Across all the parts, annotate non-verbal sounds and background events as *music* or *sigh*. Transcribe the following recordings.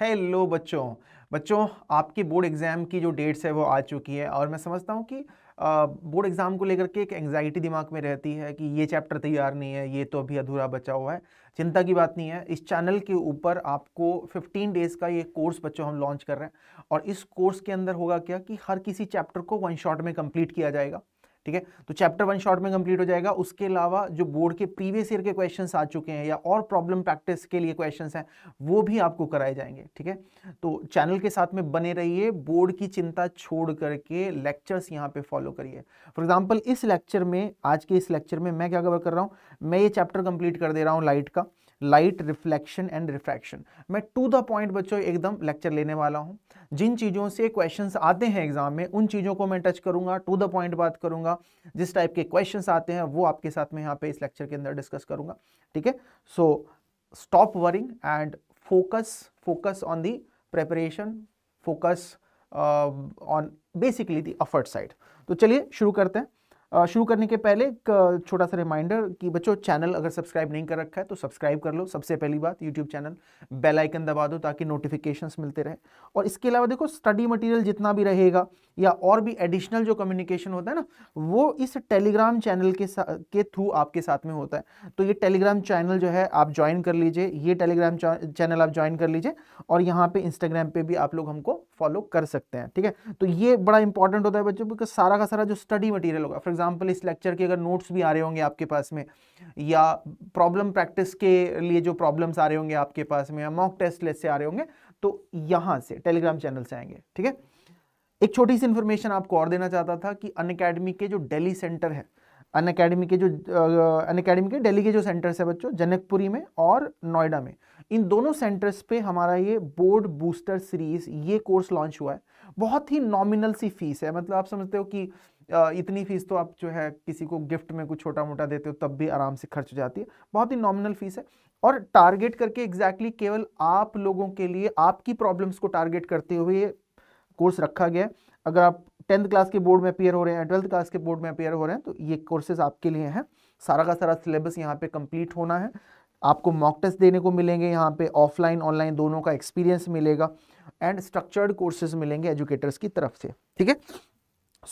Hello बच्चों बच्चों आपकी बोर्ड एग्ज़ाम की जो डेट्स है वो आ चुकी है और मैं समझता हूँ कि बोर्ड एग्ज़ाम को लेकर के एक एंगजाइटी दिमाग में रहती है कि ये चैप्टर तैयार नहीं है ये तो अभी अधूरा बचा हुआ है चिंता की बात नहीं है इस चैनल के ऊपर आपको 15 डेज़ का ये कोर्स बच्चों हम लॉन्च कर रहे हैं और इस कोर्स के अंदर होगा क्या कि हर किसी चैप्टर को वन शॉट में कंप्लीट किया जाएगा ठीक है तो चैप्टर वन शॉर्ट में कंप्लीट हो जाएगा उसके अलावा जो बोर्ड के प्रीवियस ईयर के क्वेश्चन आ चुके हैं या और प्रॉब्लम प्रैक्टिस के लिए क्वेश्चन हैं वो भी आपको कराए जाएंगे ठीक है तो चैनल के साथ में बने रहिए बोर्ड की चिंता छोड़ करके लेक्चर्स यहाँ पे फॉलो करिए फॉर एग्जाम्पल इस लेक्चर में आज के इस लेक्चर में मैं क्या कवर कर रहा हूँ मैं ये चैप्टर कंप्लीट कर दे रहा हूँ लाइट का लाइट रिफ्लेक्शन एंड रिफ्रैक्शन मैं टू द पॉइंट बच्चों एकदम लेक्चर लेने वाला हूँ जिन चीज़ों से क्वेश्चंस आते हैं एग्जाम में उन चीज़ों को मैं टच करूंगा टू द पॉइंट बात करूंगा जिस टाइप के क्वेश्चन आते हैं वो आपके साथ में यहाँ पे इस लेक्चर के अंदर डिस्कस करूंगा ठीक है so stop worrying and focus focus on the preparation focus on basically the effort side तो चलिए शुरू करते हैं शुरू करने के पहले एक छोटा सा रिमाइंडर कि बच्चों चैनल अगर सब्सक्राइब नहीं कर रखा है तो सब्सक्राइब कर लो सबसे पहली बात यूट्यूब चैनल बेल आइकन दबा दो ताकि नोटिफिकेशंस मिलते रहे और इसके अलावा देखो स्टडी मटेरियल जितना भी रहेगा या और भी एडिशनल जो कम्युनिकेशन होता है ना वो इस टेलीग्राम चैनल के के थ्रू आपके साथ में होता है तो ये टेलीग्राम चैनल जो है आप ज्वाइन कर लीजिए ये टेलीग्राम चैनल आप ज्वाइन कर लीजिए और यहाँ पर इंस्टाग्राम पर भी आप लोग हमको फॉलो कर सकते हैं ठीक है तो ये बड़ा इंपॉर्टेंट होता है बच्चों बिकॉज सारा का सारा जो स्टडी मटीरियल होगा फॉर एग्जाम्पल इस लेक्चर के अगर नोट्स भी आ रहे होंगे आपके पास में या प्रॉब्लम प्रैक्टिस के लिए जो प्रॉब्लम्स आ रहे होंगे आपके पास में या मॉक टेस्ट लेस से आ रहे होंगे तो यहाँ से टेलीग्राम चैनल से आएंगे ठीक है एक छोटी सी इन्फॉर्मेशन आपको और देना चाहता था कि अन के जो डेली सेंटर है अन अकेडमी के जो अन अकेडमी के डेली के जो सेंटर्स है बच्चों जनकपुरी में और नोएडा में इन दोनों सेंटर्स पे हमारा ये बोर्ड बूस्टर सीरीज ये कोर्स लॉन्च हुआ है बहुत ही नॉमिनल सी फीस है मतलब आप समझते हो कि इतनी फीस तो आप जो है किसी को गिफ्ट में कुछ छोटा मोटा देते हो तब भी आराम से खर्च हो जाती है बहुत ही नॉमिनल फीस है और टारगेट करके एग्जैक्टली exactly केवल आप लोगों के लिए आपकी प्रॉब्लम्स को टारगेट करते हुए ये कोर्स रखा गया है अगर आप टेंथ क्लास के बोर्ड में अपेयर हो रहे हैं ट्वेल्थ क्लास के बोर्ड में अपेयर हो रहे हैं तो ये कोर्सेज आपके लिए हैं सारा का सारा सिलेबस यहाँ पे कंप्लीट होना है आपको मॉक टेस्ट देने को मिलेंगे यहाँ पे ऑफलाइन ऑनलाइन दोनों का एक्सपीरियंस मिलेगा एंड स्ट्रक्चर्ड कोर्सेज मिलेंगे एजुकेटर्स की तरफ से ठीक है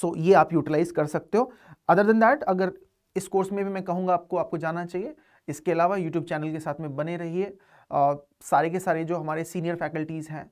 सो ये आप यूटिलाइज कर सकते हो अदर देन दैट अगर इस कोर्स में भी मैं कहूँगा आपको आपको जाना चाहिए इसके अलावा यूट्यूब चैनल के साथ में बने रहिए सारे के सारे जो हमारे सीनियर फैकल्टीज़ हैं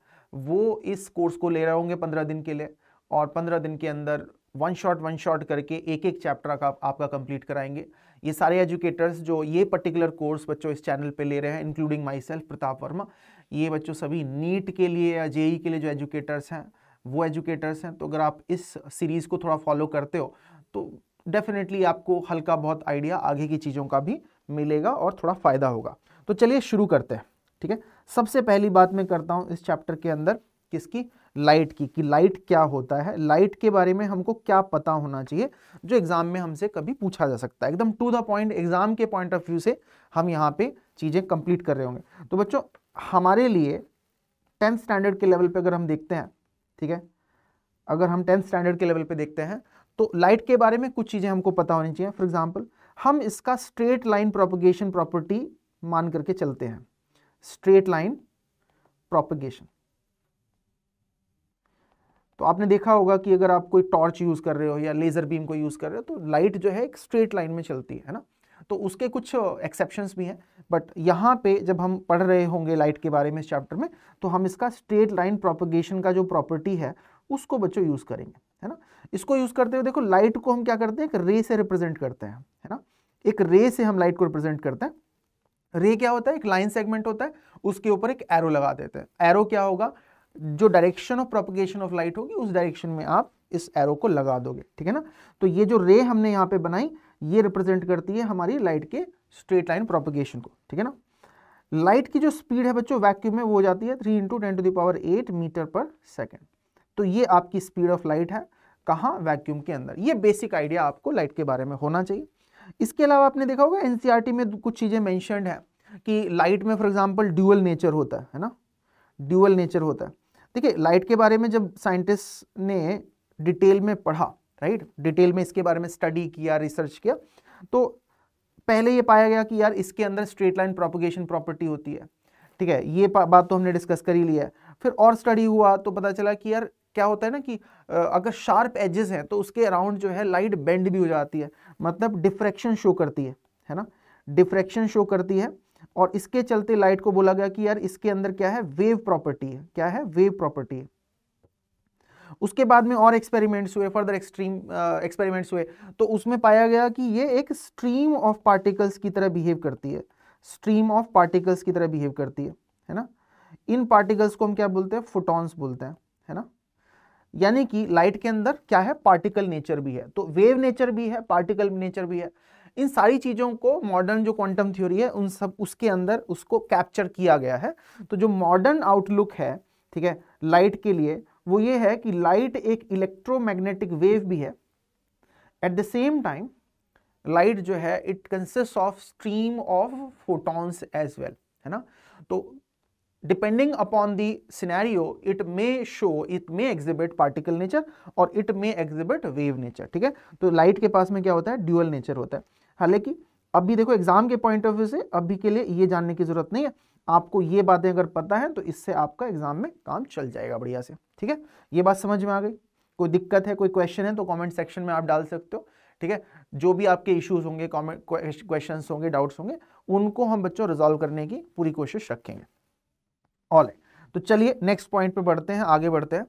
वो इस कोर्स को ले रहे होंगे पंद्रह दिन के लिए और पंद्रह दिन के अंदर वन शॉट वन शॉट करके एक एक चैप्टर का आपका कंप्लीट कराएंगे ये सारे एजुकेटर्स जो ये पर्टिकुलर कोर्स बच्चों इस चैनल पे ले रहे हैं including myself Pratap Verma ये बच्चों सभी नीट के लिए या जेई के लिए जो एजुकेटर्स हैं वो एजुकेटर्स हैं तो अगर आप इस सीरीज़ को थोड़ा फॉलो करते हो तो डेफिनेटली आपको हल्का बहुत आइडिया आगे की चीज़ों का भी मिलेगा और थोड़ा फ़ायदा होगा तो चलिए शुरू करते हैं ठीक है सबसे पहली बात मैं करता हूँ इस चैप्टर के अंदर किसकी लाइट की कि लाइट क्या होता है लाइट के बारे में हमको क्या पता होना चाहिए जो एग्ज़ाम में हमसे कभी पूछा जा सकता है एकदम टू द पॉइंट एग्ज़ाम के पॉइंट ऑफ व्यू से हम यहाँ पे चीज़ें कंप्लीट कर रहे होंगे तो बच्चों हमारे लिए टेंथ स्टैंडर्ड के लेवल पे अगर हम देखते हैं ठीक है अगर हम टेंथ स्टैंडर्ड के लेवल पे देखते हैं तो लाइट के बारे में कुछ चीज़ें हमको पता होनी चाहिए फॉर एग्जाम्पल हम इसका स्ट्रेट लाइन प्रोपोगेशन प्रॉपर्टी मान करके चलते हैं स्ट्रेट लाइन प्रोपोगेशन तो आपने देखा होगा कि अगर आप कोई टॉर्च यूज़ कर रहे हो या लेज़र बीम को यूज़ कर रहे हो तो लाइट जो है एक स्ट्रेट लाइन में चलती है ना तो उसके कुछ एक्सेप्शंस भी हैं बट यहाँ पे जब हम पढ़ रहे होंगे लाइट के बारे में इस चैप्टर में तो हम इसका स्ट्रेट लाइन प्रोपोगेशन का जो प्रॉपर्टी है उसको बच्चों यूज़ करेंगे है ना इसको यूज़ करते हुए देखो लाइट को हम क्या करते हैं एक रे से रिप्रेजेंट करते हैं है ना एक रे से हम लाइट को रिप्रेजेंट करते हैं रे क्या होता है एक लाइन सेगमेंट होता है उसके ऊपर एक एरो लगा देते हैं एरो क्या होगा जो direction of propagation of light होगी उस डायरेक्शन में आप इस एरो को लगा दोगे ठीक है ना तो ये जो रे हमने यहाँ पे बनाई ये रिप्रेजेंट करती है हमारी लाइट के स्ट्रेट लाइन प्रोपोगेशन को ठीक है ना लाइट की जो स्पीड है बच्चों वैक्यूम में वो हो जाती है three into ten to the power eight metre per second तो ये आपकी स्पीड ऑफ लाइट है कहाँ वैक्यूम के अंदर ये बेसिक आइडिया आपको लाइट के बारे में होना चाहिए इसके अलावा आपने देखा होगा एन e में कुछ चीज़ें मैंशनड हैं कि लाइट में फॉर एग्जाम्पल ड्यूअल नेचर होता है है ना ड्यूअल नेचर होता है देखिए लाइट के बारे में जब साइंटिस्ट ने डिटेल में पढ़ा राइट डिटेल में इसके बारे में स्टडी किया रिसर्च किया तो पहले ये पाया गया कि यार इसके अंदर स्ट्रेट लाइन प्रोपोगेशन प्रॉपर्टी होती है ठीक है ये बात तो हमने डिस्कस कर ही लिया है फिर और स्टडी हुआ तो पता चला कि यार क्या होता है ना कि अगर शार्प एजेस हैं तो उसके अराउंड जो है लाइट बेंड भी हो जाती है मतलब डिफ्रैक्शन शो करती है है ना डिफ्रैक्शन शो करती है और इसके चलते लाइट को बोला गया कि यार इसके अंदर क्या है वेव प्रॉपर्टी है क्या है वेव प्रॉपर्टी है उसके बाद में और एक्सपेरिमेंट्स हुए फर्दर एक्सट्रीम एक्सपेरिमेंट्स हुए तो उसमें पाया गया कि ये एक स्ट्रीम ऑफ पार्टिकल्स की तरह बिहेव करती है स्ट्रीम ऑफ पार्टिकल्स की तरह बिहेव करती है है ना इन पार्टिकल्स को हम क्या बोलते हैं फोटॉन्स बोलते हैं है ना यानी कि लाइट के अंदर क्या है पार्टिकल नेचर भी है तो वेव नेचर भी है पार्टिकल नेचर भी है इन सारी चीज़ों को मॉडर्न जो क्वांटम थ्योरी है उन सब उसके अंदर उसको कैप्चर किया गया है तो जो मॉडर्न आउटलुक है ठीक है लाइट के लिए वो ये है कि लाइट एक इलेक्ट्रोमैग्नेटिक वेव भी है at the same time light जो है it consist of stream of photons as well है ना तो depending upon the scenario it may show it may exhibit particle nature और it may exhibit wave nature ठीक है तो लाइट के पास में क्या होता है ड्यूअल नेचर होता है हालांकि अभी देखो एग्जाम के पॉइंट ऑफ व्यू से अभी के लिए ये जानने की जरूरत नहीं है आपको ये बातें अगर पता है तो इससे आपका एग्जाम में काम चल जाएगा बढ़िया से ठीक है ये बात समझ में आ गई कोई दिक्कत है कोई क्वेश्चन है तो कमेंट सेक्शन में आप डाल सकते हो ठीक है जो भी आपके इश्यूज होंगे कमेंट क्वेश्चन होंगे डाउट्स होंगे उनको हम बच्चों रिजोल्व करने की पूरी कोशिश रखेंगे ऑल तो चलिए नेक्स्ट पॉइंट पर बढ़ते हैं आगे बढ़ते हैं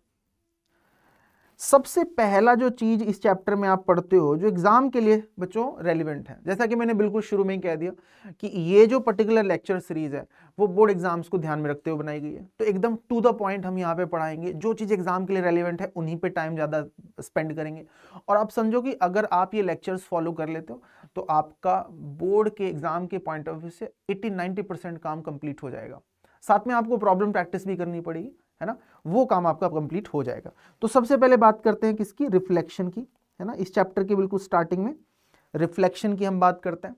सबसे पहला जो चीज़ इस चैप्टर में आप पढ़ते हो जो एग्ज़ाम के लिए बच्चों रेलिवेंट है जैसा कि मैंने बिल्कुल शुरू में ही कह दिया कि ये जो पर्टिकुलर लेक्चर सीरीज़ है वो बोर्ड एग्ज़ाम्स को ध्यान में रखते हुए बनाई गई है तो एकदम टू द पॉइंट हम यहाँ पे पढ़ाएंगे जो चीज़ एग्ज़ाम के लिए रेलिवेंट है उन्हीं पर टाइम ज़्यादा स्पेंड करेंगे और आप समझो कि अगर आप ये लेक्चर्स फॉलो कर लेते हो तो आपका बोर्ड के एग्ज़ाम के पॉइंट ऑफ व्यू से एट्टी नाइन्टी काम कंप्लीट हो जाएगा साथ में आपको प्रॉब्लम प्रैक्टिस भी करनी पड़ेगी है ना वो काम आपका कंप्लीट हो जाएगा तो सबसे पहले बात करते हैं किसकी रिफ्लेक्शन की है ना इस चैप्टर के बिल्कुल स्टार्टिंग में रिफ्लेक्शन की हम बात करते हैं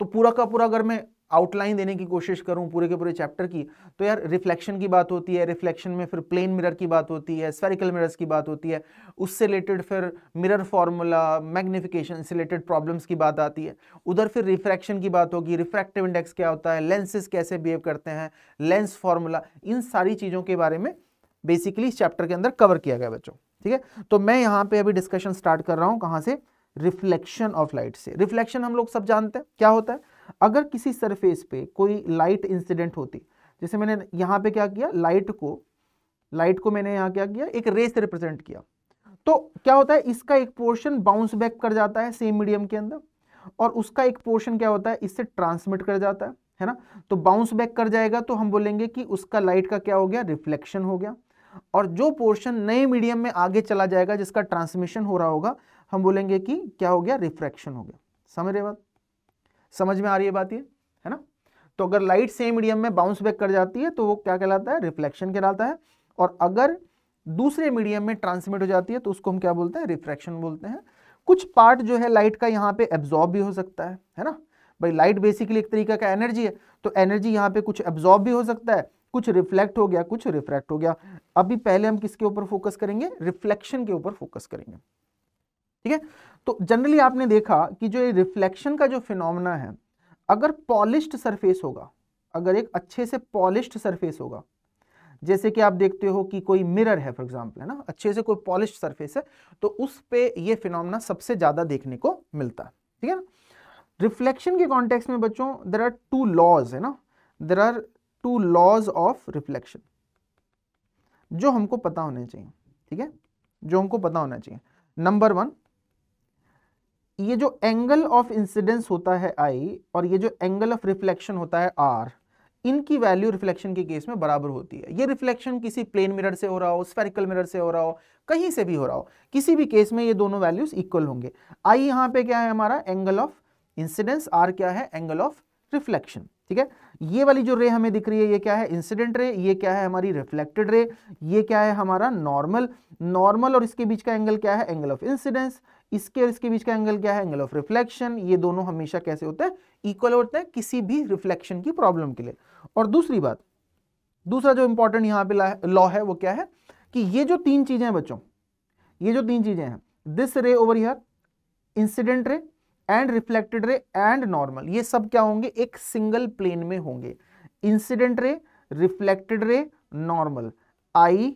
तो पूरा का पूरा अगर मैं आउटलाइन देने की कोशिश करूं पूरे के पूरे चैप्टर की तो यार रिफ्लेक्शन की बात होती है रिफ्लेक्शन में फिर प्लेन मिरर की बात होती है स्फेरिकल मिरर्स की बात होती है उससे रिलेटेड फिर मिरर फार्मूला मैग्निफिकेशन से रिलेटेड प्रॉब्लम्स की बात आती है उधर फिर रिफ्रैक्शन की बात होगी रिफ्रैक्टिव इंडेक्स क्या होता है लेंसेज कैसे बिहेव करते हैं लेंस फार्मूला इन सारी चीज़ों के बारे में बेसिकली इस चैप्टर के अंदर कवर किया गया बच्चों ठीक है तो मैं यहाँ पे अभी डिस्कशन स्टार्ट कर रहा हूँ कहाँ से रिफ्लेक्शन ऑफ लाइट से रिफ्लेक्शन हम लोग सब जानते हैं क्या होता है अगर किसी सरफेस पे कोई लाइट इंसिडेंट होती जैसे मैंने यहाँ पे क्या किया लाइट को लाइट को मैंने यहाँ क्या किया एक रेस रिप्रेजेंट किया तो क्या होता है इसका एक पोर्शन बाउंस बैक कर जाता है सेम मीडियम के अंदर और उसका एक पोर्शन क्या होता है इससे ट्रांसमिट कर जाता है है ना तो बाउंस बैक कर जाएगा तो हम बोलेंगे कि उसका लाइट का क्या हो गया रिफ्लेक्शन हो गया और जो पोर्शन नए मीडियम में आगे चला जाएगा जिसका ट्रांसमिशन हो रहा होगा हम बोलेंगे कि क्या हो गया रिफ्रैक्शन हो गया समझ रहे बात समझ में आ रही है बात ये है ना तो अगर लाइट सेम मीडियम में बाउंस बैक कर जाती है तो वो क्या कहलाता है रिफ्लेक्शन कहलाता है और अगर दूसरे मीडियम में ट्रांसमिट हो जाती है तो उसको हम क्या बोलते हैं रिफ्रैक्शन बोलते हैं कुछ पार्ट जो है लाइट का यहाँ पे एब्जॉर्ब भी हो सकता है है ना भाई लाइट बेसिकली एक तरीका का एनर्जी है तो एनर्जी यहाँ पे कुछ एब्जॉर्ब भी हो सकता है कुछ रिफ्लेक्ट हो गया कुछ रिफ्रैक्ट हो गया अभी पहले हम किसके ऊपर फोकस करेंगे रिफ्लेक्शन के ऊपर फोकस करेंगे ठीक है तो जनरली आपने देखा कि जो ये रिफ्लेक्शन का जो फिनोमेना है अगर पॉलिश सरफेस होगा अगर एक अच्छे से पॉलिश सरफेस होगा जैसे कि आप देखते हो कि कोई मिरर है फॉर एग्जांपल है ना अच्छे से कोई पॉलिश सरफेस है तो उस पे ये फिनोमेना सबसे ज़्यादा देखने को मिलता है ठीक है ना रिफ्लेक्शन के कॉन्टेक्स्ट में बच्चों देर आर टू लॉज है ना there are two laws of reflection जो हमको पता होने चाहिए ठीक है जो हमको पता होना चाहिए नंबर वन ये जो एंगल ऑफ इंसिडेंस होता है आई और ये जो एंगल ऑफ रिफ्लेक्शन होता है आर इनकी वैल्यू रिफ्लेक्शन के केस में बराबर होती है ये रिफ्लेक्शन किसी प्लेन मिरर से हो रहा हो स्पेरिकल मिरर से हो रहा हो कहीं से भी हो रहा हो किसी भी केस में ये दोनों वैल्यूज इक्वल होंगे आई यहां पे क्या है हमारा एंगल ऑफ इंसिडेंस आर क्या है एंगल ऑफ रिफ्लेक्शन ठीक है ये वाली जो रे हमें दिख रही है ये क्या है इंसिडेंट रे ये क्या है हमारी रिफ्लेक्टेड रे ये क्या है हमारा नॉर्मल नॉर्मल और इसके बीच का एंगल क्या है एंगल ऑफ इंसिडेंस इसके और इसके बीच का एंगल क्या है एंगल ऑफ रिफ्लेक्शन ये दोनों हमेशा कैसे होते हैं इक्वल होते हैं किसी भी रिफ्लेक्शन की प्रॉब्लम के लिए और दूसरी बात दूसरा जो इंपॉर्टेंट यहां पे लॉ है वो क्या है कि ये जो तीन चीजें हैं बच्चों ये जो तीन चीजें हैं this ray over here incident ray and reflected ray and normal ये सब क्या होंगे एक सिंगल प्लेन में होंगे incident ray reflected ray normal I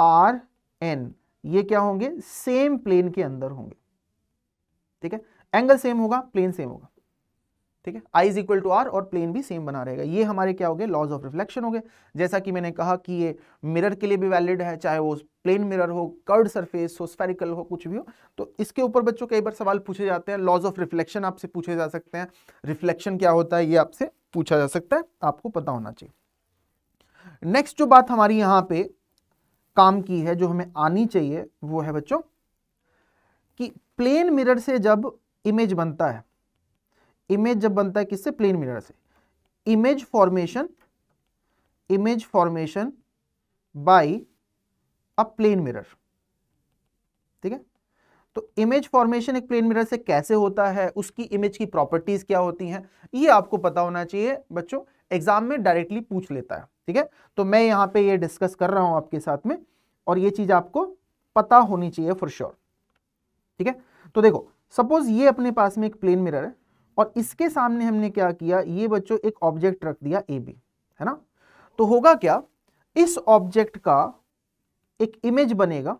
R N ये क्या होंगे सेम प्लेन के अंदर होंगे ठीक है एंगल सेम होगा प्लेन सेम होगा ठीक है I is equal to R और प्लेन भी सेम बना रहेगा ये हमारे क्या हो गए लॉज ऑफ रिफ्लेक्शन हो गए जैसा कि मैंने कहा कि ये मिरर के लिए भी वैलिड है चाहे वो प्लेन मिरर हो कर्ड सरफेस हो स्पेरिकल हो कुछ भी हो तो इसके ऊपर बच्चों कई बार सवाल पूछे जाते हैं लॉज ऑफ रिफ्लेक्शन आपसे पूछे जा सकते हैं रिफ्लेक्शन क्या होता है ये आपसे पूछा जा सकता है आपको पता होना चाहिए नेक्स्ट जो बात हमारी यहां पे काम की है जो हमें आनी चाहिए वो है बच्चों कि प्लेन मिरर से जब इमेज बनता है इमेज जब बनता है किससे प्लेन मिरर से image formation image formation by a plane mirror ठीक है तो इमेज फॉर्मेशन एक प्लेन मिरर से कैसे होता है उसकी इमेज की प्रॉपर्टीज क्या होती हैं ये आपको पता होना चाहिए बच्चों एग्जाम में डायरेक्टली पूछ लेता है ठीक है तो मैं यहां पे ये डिस्कस कर रहा हूं आपके साथ में और ये चीज आपको पता होनी चाहिए फॉर श्योर ठीक है तो देखो सपोज ये अपने पास में एक प्लेन मिरर है और इसके सामने हमने क्या किया ये बच्चों एक ऑब्जेक्ट रख दिया ए बी है ना तो होगा क्या इस ऑब्जेक्ट का एक इमेज बनेगा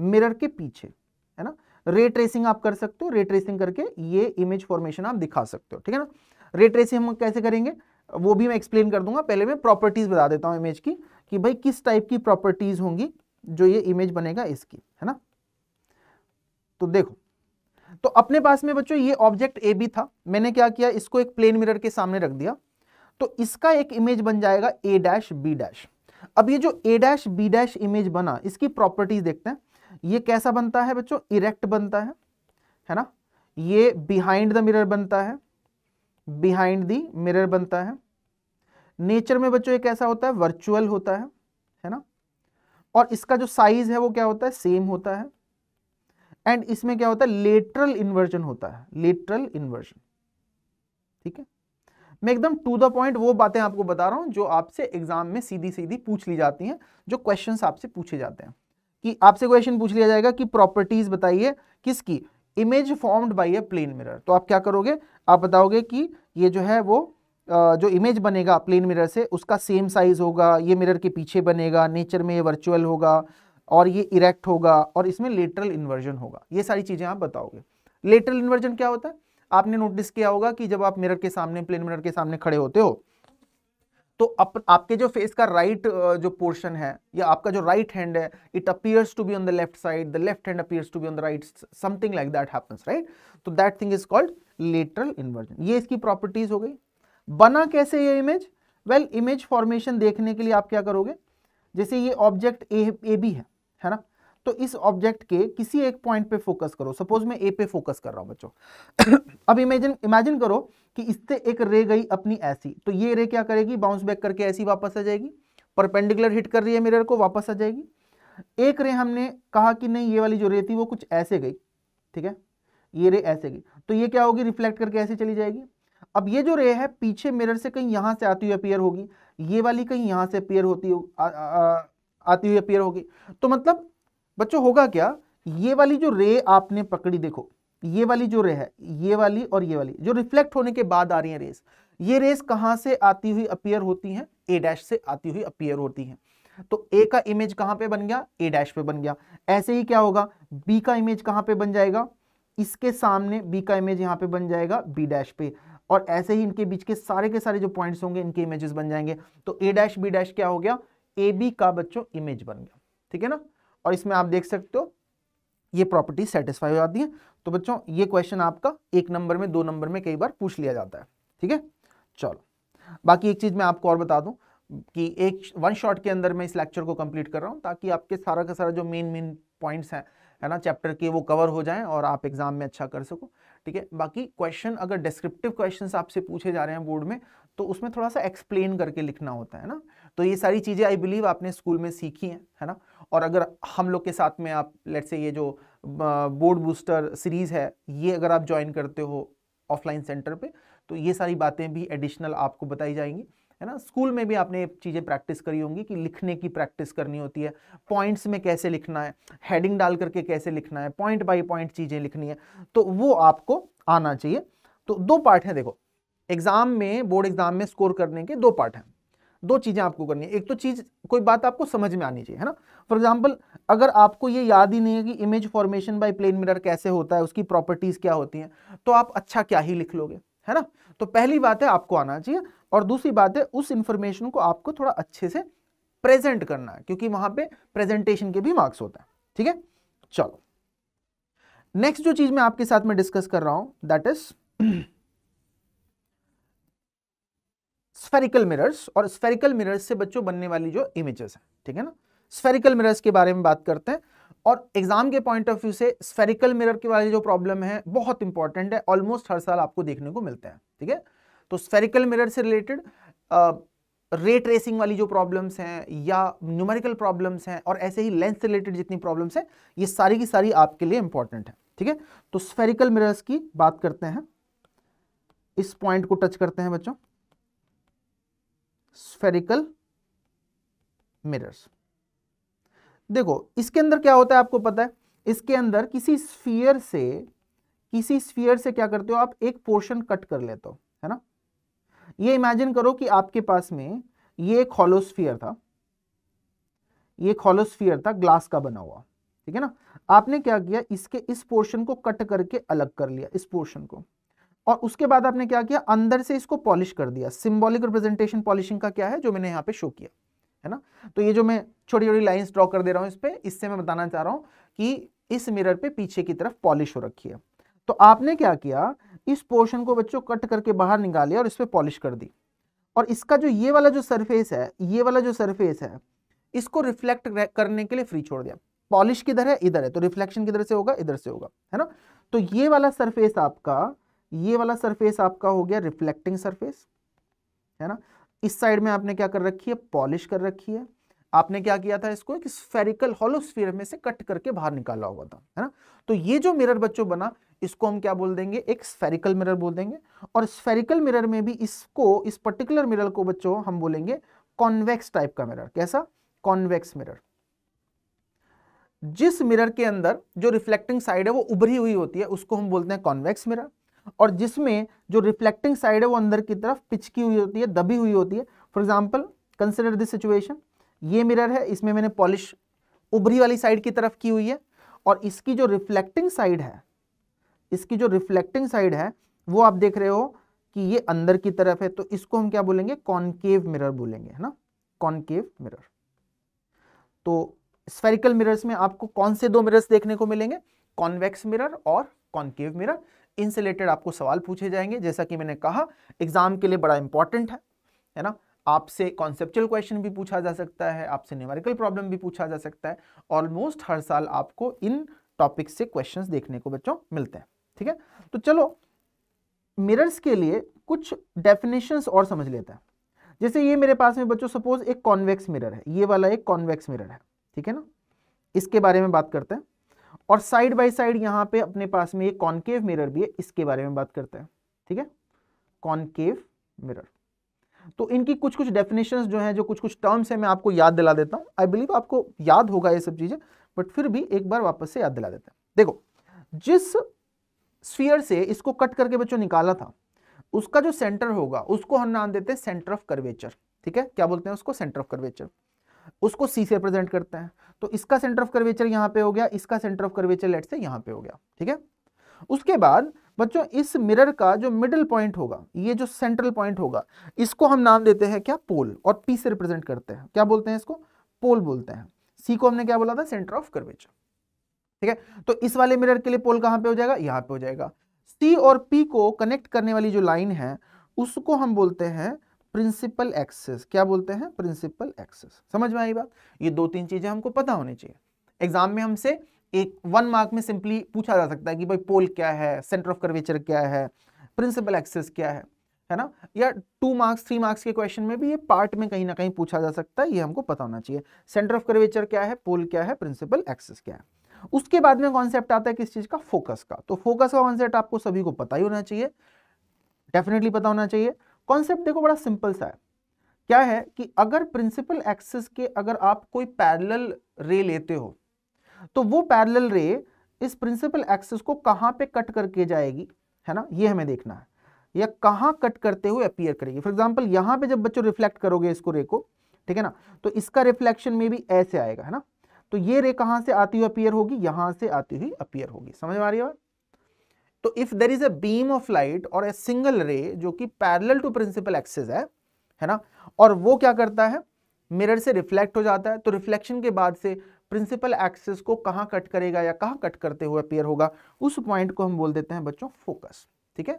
मिरर के पीछे है ना रे ट्रेसिंग आप कर सकते हो रे ट्रेसिंग करके ये इमेज फॉर्मेशन आप दिखा सकते हो ठीक है ना रे ट्रेसिंग हम कैसे करेंगे वो भी मैं एक्सप्लेन कर दूंगा पहले मैं प्रॉपर्टीज बता देता हूं इमेज की कि भाई किस टाइप की प्रॉपर्टीज होंगी जो ये इमेज बनेगा इसकी है ना तो देखो तो अपने पास में बच्चों ये ऑब्जेक्ट ए बी था मैंने क्या किया इसको एक प्लेन मिरर के सामने रख दिया तो इसका एक इमेज बन जाएगा ए डैश बी डैश अब ये जो A dash B dash image बना इसकी प्रॉपर्टीज देखते हैं ये कैसा बनता है बच्चों इरेक्ट बनता है है ना ये बिहाइंड द मिरर बनता है बिहाइंड द मिरर बनता है नेचर में बच्चों ये कैसा होता है वर्चुअल होता है है ना और इसका जो साइज है वो क्या होता है सेम होता है एंड इसमें क्या होता है लेटरल इन्वर्जन होता है लेटरल इन्वर्जन ठीक है मैं एकदम टू द पॉइंट वो बातें आपको बता रहा हूं जो आपसे एग्जाम में सीधी सीधी पूछ ली जाती हैं जो क्वेश्चन आपसे पूछे जाते हैं कि आपसे क्वेश्चन पूछ लिया जाएगा कि प्रॉपर्टीज बताइए किसकी image formed by a plane mirror तो आप क्या करोगे आप बताओगे कि ये जो है वो जो इमेज बनेगा प्लेन मिरर से उसका सेम साइज होगा ये मिरर के पीछे बनेगा नेचर में ये वर्चुअल होगा और ये इरेक्ट होगा और इसमें लेटरल इन्वर्जन होगा ये सारी चीज़ें आप बताओगे लेटरल इन्वर्जन क्या होता है आपने नोटिस किया होगा कि जब आप मिरर के सामने प्लेन मिरर के सामने खड़े होते हो तो अप, आपके जो फेस का राइट right, जो पोर्शन है या आपका जो राइट right हैंड है it appears to be on the left side the left hand appears to be on the right something like that happens right तो that thing is called lateral inversion ये इसकी properties हो गई बना कैसे ये image well image formation देखने के लिए आप क्या करोगे जैसे ये ऑब्जेक्ट ए ए बी है है ना तो इस ऑब्जेक्ट के किसी एक पॉइंट पे फोकस करो सपोज मैं ए पे फोकस कर रहा हूं बच्चों *coughs* अब इमेजिन इमेजिन करो कि इससे एक रे गई अपनी ऐसी तो ये रे क्या करेगी बाउंस बैक करके ऐसी वापस आ जाएगी परपेंडिकुलर हिट कर रही है मिरर को वापस आ जाएगी एक रे हमने कहा कि नहीं ये वाली जो रे थी वो कुछ ऐसे गई ठीक है ये रे ऐसे गई तो ये क्या होगी रिफ्लेक्ट करके ऐसे चली जाएगी अब ये जो रे है पीछे मिरर से कहीं यहां से आती हुई अपीयर होगी ये वाली कहीं यहां से अपीयर होती हो, आ, आ, आती हुई अपेयर होगी तो मतलब बच्चों होगा क्या ये वाली जो रे आपने पकड़ी देखो ये वाली जो रे है ये वाली और ये वाली जो रिफ्लेक्ट होने के बाद आ रही है रेस ये रेस कहां से आती हुई अपियर होती है ए डैश से आती हुई अपियर होती है तो ए का इमेज कहां पे बन गया ए डैश पे बन गया ऐसे ही क्या होगा बी का इमेज कहां पे बन जाएगा इसके सामने बी का इमेज यहां पे बन जाएगा बी डैश पे और ऐसे ही इनके बीच के सारे के सारे जो पॉइंट्स होंगे इनके इमेजेस बन जाएंगे तो ए डैश बी डैश क्या हो गया ए बी का बच्चों इमेज बन गया ठीक है ना और इसमें आप देख सकते हो ये प्रॉपर्टी सेटिस्फाई हो जाती है तो बच्चों ये क्वेश्चन आपका एक नंबर में दो नंबर में कई बार पूछ लिया जाता है ठीक है चलो बाकी एक चीज़ मैं आपको और बता दूं कि एक वन शॉट के अंदर मैं इस लेक्चर को कंप्लीट कर रहा हूं ताकि आपके सारा का सारा जो मेन मेन पॉइंट्स हैं है ना चैप्टर के वो कवर हो जाएं और आप एग्जाम में अच्छा कर सको ठीक है बाकी क्वेश्चन अगर डिस्क्रिप्टिव क्वेश्चन आपसे पूछे जा रहे हैं बोर्ड में तो उसमें थोड़ा सा एक्सप्लेन करके लिखना होता है ना तो ये सारी चीज़ें आई बिलीव आपने स्कूल में सीखी हैं है ना और अगर हम लोग के साथ में आप लेट से ये जो बोर्ड बूस्टर सीरीज़ है ये अगर आप ज्वाइन करते हो ऑफलाइन सेंटर पे तो ये सारी बातें भी एडिशनल आपको बताई जाएंगी है ना स्कूल में भी आपने चीज़ें प्रैक्टिस करी होंगी कि लिखने की प्रैक्टिस करनी होती है पॉइंट्स में कैसे लिखना है हेडिंग डाल करके कैसे लिखना है पॉइंट बाई पॉइंट चीज़ें लिखनी है तो वो आपको आना चाहिए तो दो पार्ट हैं देखो एग्ज़ाम में बोर्ड एग्ज़ाम में स्कोर करने के दो पार्ट हैं दो चीज़ें आपको करनी है एक तो चीज़ कोई बात आपको समझ में आनी चाहिए है ना फॉर एग्जाम्पल अगर आपको ये याद ही नहीं है कि image formation by plane mirror कैसे होता है उसकी प्रॉपर्टीज़ क्या होती हैं तो आप अच्छा क्या ही लिख लोगे है ना तो पहली बात है आपको आना चाहिए और दूसरी बात है उस इंफॉर्मेशन को आपको थोड़ा अच्छे से प्रेजेंट करना है क्योंकि वहां पे प्रेजेंटेशन के भी मार्क्स होते हैं ठीक है चलो नेक्स्ट जो चीज मैं आपके साथ में डिस्कस कर रहा हूं दैट इज स्फेरिकल मिरर्स और स्फेरिकल मिरर्स से बच्चों बनने वाली जो इमेजेस हैं ठीक है ना स्फेरिकल मिरर्स के बारे में बात करते हैं और एग्जाम के पॉइंट ऑफ व्यू से स्फेरिकल मिरर के वाले जो प्रॉब्लम है बहुत इंपॉर्टेंट है ऑलमोस्ट हर साल आपको देखने को मिलते हैं ठीक है तो स्फेरिकल मिरर से रिलेटेड रेट रेसिंग वाली जो प्रॉब्लम्स हैं या न्यूमेरिकल प्रॉब्लम्स हैं और ऐसे ही लेंस से रिलेटेड जितनी प्रॉब्लम्स हैं ये सारी की सारी आपके लिए इंपॉर्टेंट है ठीक है तो स्फेरिकल मिरर्स की बात करते हैं इस पॉइंट को टच करते हैं बच्चों स्फेरिकल मिरर्स देखो इसके अंदर क्या होता है आपको पता है इसके अंदर किसी स्फीयर से किसी स्फीयर से क्या करते हो आप एक पोर्शन कट कर लेते हो है ना ये इमेजिन करो कि आपके पास में ये एक हॉलोस्फीयर था ये हॉलोस्फीयर था ग्लास का बना हुआ ठीक है ना आपने क्या किया इसके इस पोर्शन को कट करके अलग कर लिया इस पोर्शन को और उसके बाद आपने क्या किया अंदर से इसको पॉलिश कर दिया सिंबॉलिक रिप्रेजेंटेशन पॉलिशिंग का क्या है जो मैंने यहाँ पे शो किया है ना तो ये जो मैं छोटी छोटी लाइन ड्रॉ कर दे रहा हूँ इस पर इससे मैं बताना चाह रहा हूँ कि इस मिरर पे पीछे की तरफ पॉलिश हो रखी है तो आपने क्या किया इस पोर्शन को बच्चों कट करके बाहर निकाले और इस पर पॉलिश कर दी और इसका जो ये वाला जो सरफेस है ये वाला जो सरफेस है इसको रिफ्लेक्ट करने के लिए फ्री छोड़ दिया पॉलिश किधर है इधर है तो रिफ्लेक्शन किधर से होगा इधर से होगा है ना तो ये वाला सरफेस आपका ये वाला सरफेस आपका हो गया रिफ्लेक्टिंग सरफेस है ना इस साइड में आपने क्या कर रखी है पॉलिश कर रखी है आपने क्या किया था इसको एक स्फेरिकल होलोस्फीयर में से कट करके बाहर निकाला हुआ था है ना तो ये जो मिरर बच्चों बना इसको हम क्या बोल देंगे एक स्फेरिकल मिरर बोल देंगे और स्फेरिकल मिरर में भी इसको इस पर्टिकुलर मिरर को बच्चों हम बोलेंगे कॉन्वेक्स टाइप का मिरर कैसा कॉन्वेक्स मिरर जिस मिरर के अंदर जो रिफ्लेक्टिंग साइड है वो उभरी हुई होती है उसको हम बोलते हैं कॉन्वेक्स मिरर और जिसमें जो रिफ्लेक्टिंग साइड है वो अंदर की तरफ पिचकी हुई होती है दबी हुई होती है for example consider this situation ये मिरर है इसमें मैंने पॉलिश उभरी वाली साइड की तरफ की हुई है और इसकी जो रिफ्लेक्टिंग साइड है इसकी जो रिफ्लेक्टिंग साइड है वो आप देख रहे हो कि ये अंदर की तरफ है तो इसको हम क्या बोलेंगे कॉनकेव मिरर बोलेंगे है ना कॉनकेव मिरर तो स्फेरिकल मिरर्स में आपको कौन से दो मिरर्स देखने को मिलेंगे कॉन्वेक्स मिरर और कॉनकेव मिरर इनसे रिलेटेड आपको सवाल पूछे जाएंगे जैसा कि मैंने कहा एग्जाम के लिए बड़ा इंपॉर्टेंट है है ना आपसे कॉन्सेप्चुअल क्वेश्चन भी पूछा जा सकता है आपसे न्यूमेरिकल प्रॉब्लम भी पूछा जा सकता है ऑलमोस्ट हर साल आपको इन टॉपिक से क्वेश्चंस देखने को बच्चों मिलते हैं ठीक है तो चलो मिरर्स के लिए कुछ डेफिनेशंस और समझ लेते हैं जैसे ये मेरे पास में बच्चों सपोज एक कॉन्वेक्स मिरर है ये वाला एक कॉन्वेक्स मिरर है ठीक है ना इसके बारे में बात करते हैं और साइड बाय साइड यहां पे अपने पास में एक कॉन्केव मिरर भी है इसके बारे में बात करते हैं ठीक है कॉन्केव मिरर तो इनकी कुछ कुछ डेफिनेशंस जो हैं जो कुछ कुछ टर्म्स हैं मैं आपको याद दिला देता हूँ आई बिलीव आपको याद होगा ये सब चीज़ें बट फिर भी एक बार वापस से याद दिला देते हैं देखो जिस स्फीयर से इसको कट करके बच्चों निकाला था उसका जो सेंटर होगा उसको हम नाम देते हैं सेंटर ऑफ कर्वेचर ठीक है क्या बोलते हैं उसको सेंटर ऑफ कर्वेचर उसको सी से रिप्रेजेंट करते हैं तो इसका सेंटर ऑफ कर्वेचर यहाँ पे हो गया इसका सेंटर ऑफ कर्वेचर लेट से यहाँ पे हो गया ठीक है उसके बाद बच्चों इस मिरर का जो मिडिल पॉइंट होगा ये जो सेंट्रल पॉइंट होगा इसको हम नाम देते हैं क्या पोल और पी से रिप्रेजेंट करते हैं क्या बोलते हैं इसको पोल बोलते हैं सी को हमने क्या बोला था सेंटर ऑफ कर्वेचर ठीक है तो इस वाले मिरर के लिए पोल कहाँ पे हो जाएगा यहाँ पे हो जाएगा सी और पी को कनेक्ट करने वाली जो लाइन है उसको हम बोलते हैं प्रिंसिपल एक्सेस क्या बोलते हैं प्रिंसिपल एक्सेस समझ में आई बात ये दो तीन चीजें हमको पता होनी चाहिए एग्जाम में हमसे एक वन मार्क में सिंपली पूछा जा सकता है कि भाई पोल क्या है सेंटर ऑफ कर्वेचर क्या है प्रिंसिपल एक्सेस क्या है है ना या टू मार्क्स थ्री मार्क्स के क्वेश्चन में भी ये पार्ट में कहीं ना कहीं पूछा जा सकता है ये हमको पता होना चाहिए सेंटर ऑफ कर्वेचर क्या है पोल क्या है प्रिंसिपल एक्सेस क्या है उसके बाद में कॉन्सेप्ट आता है किस चीज का फोकस का तो फोकस का कॉन्सेप्ट आपको सभी को पता ही होना चाहिए डेफिनेटली पता होना चाहिए कॉन्सेप्ट देखो बड़ा सिंपल सा है क्या है कि अगर प्रिंसिपल एक्सिस के अगर आप कोई पैरेलल रे लेते हो तो वो पैरेलल रे इस प्रिंसिपल एक्सिस को कहां पे कट करके जाएगी है ना ये हमें देखना है या कहां कट करते हुए अपीयर करेगी फॉर एग्जाम्पल यहां पे जब बच्चों रिफ्लेक्ट करोगे इसको रे को ठीक है ना तो इसका रिफ्लेक्शन में भी ऐसे आएगा है ना तो ये रे कहां से आती हुई अपीयर होगी यहां से आती हुई अपीयर होगी समझ में आ रही है तो if there is a beam of light और ए सिंगल रे जो कि पैरल टू प्रिंसिपल एक्सेस है है ना और वो क्या करता है मिरर से रिफ्लेक्ट हो जाता है तो रिफ्लेक्शन के बाद से प्रिंसिपल एक्सेस को कहाँ कट करेगा या कहाँ कट करते हुए अपेयर होगा उस पॉइंट को हम बोल देते हैं बच्चों फोकस ठीक है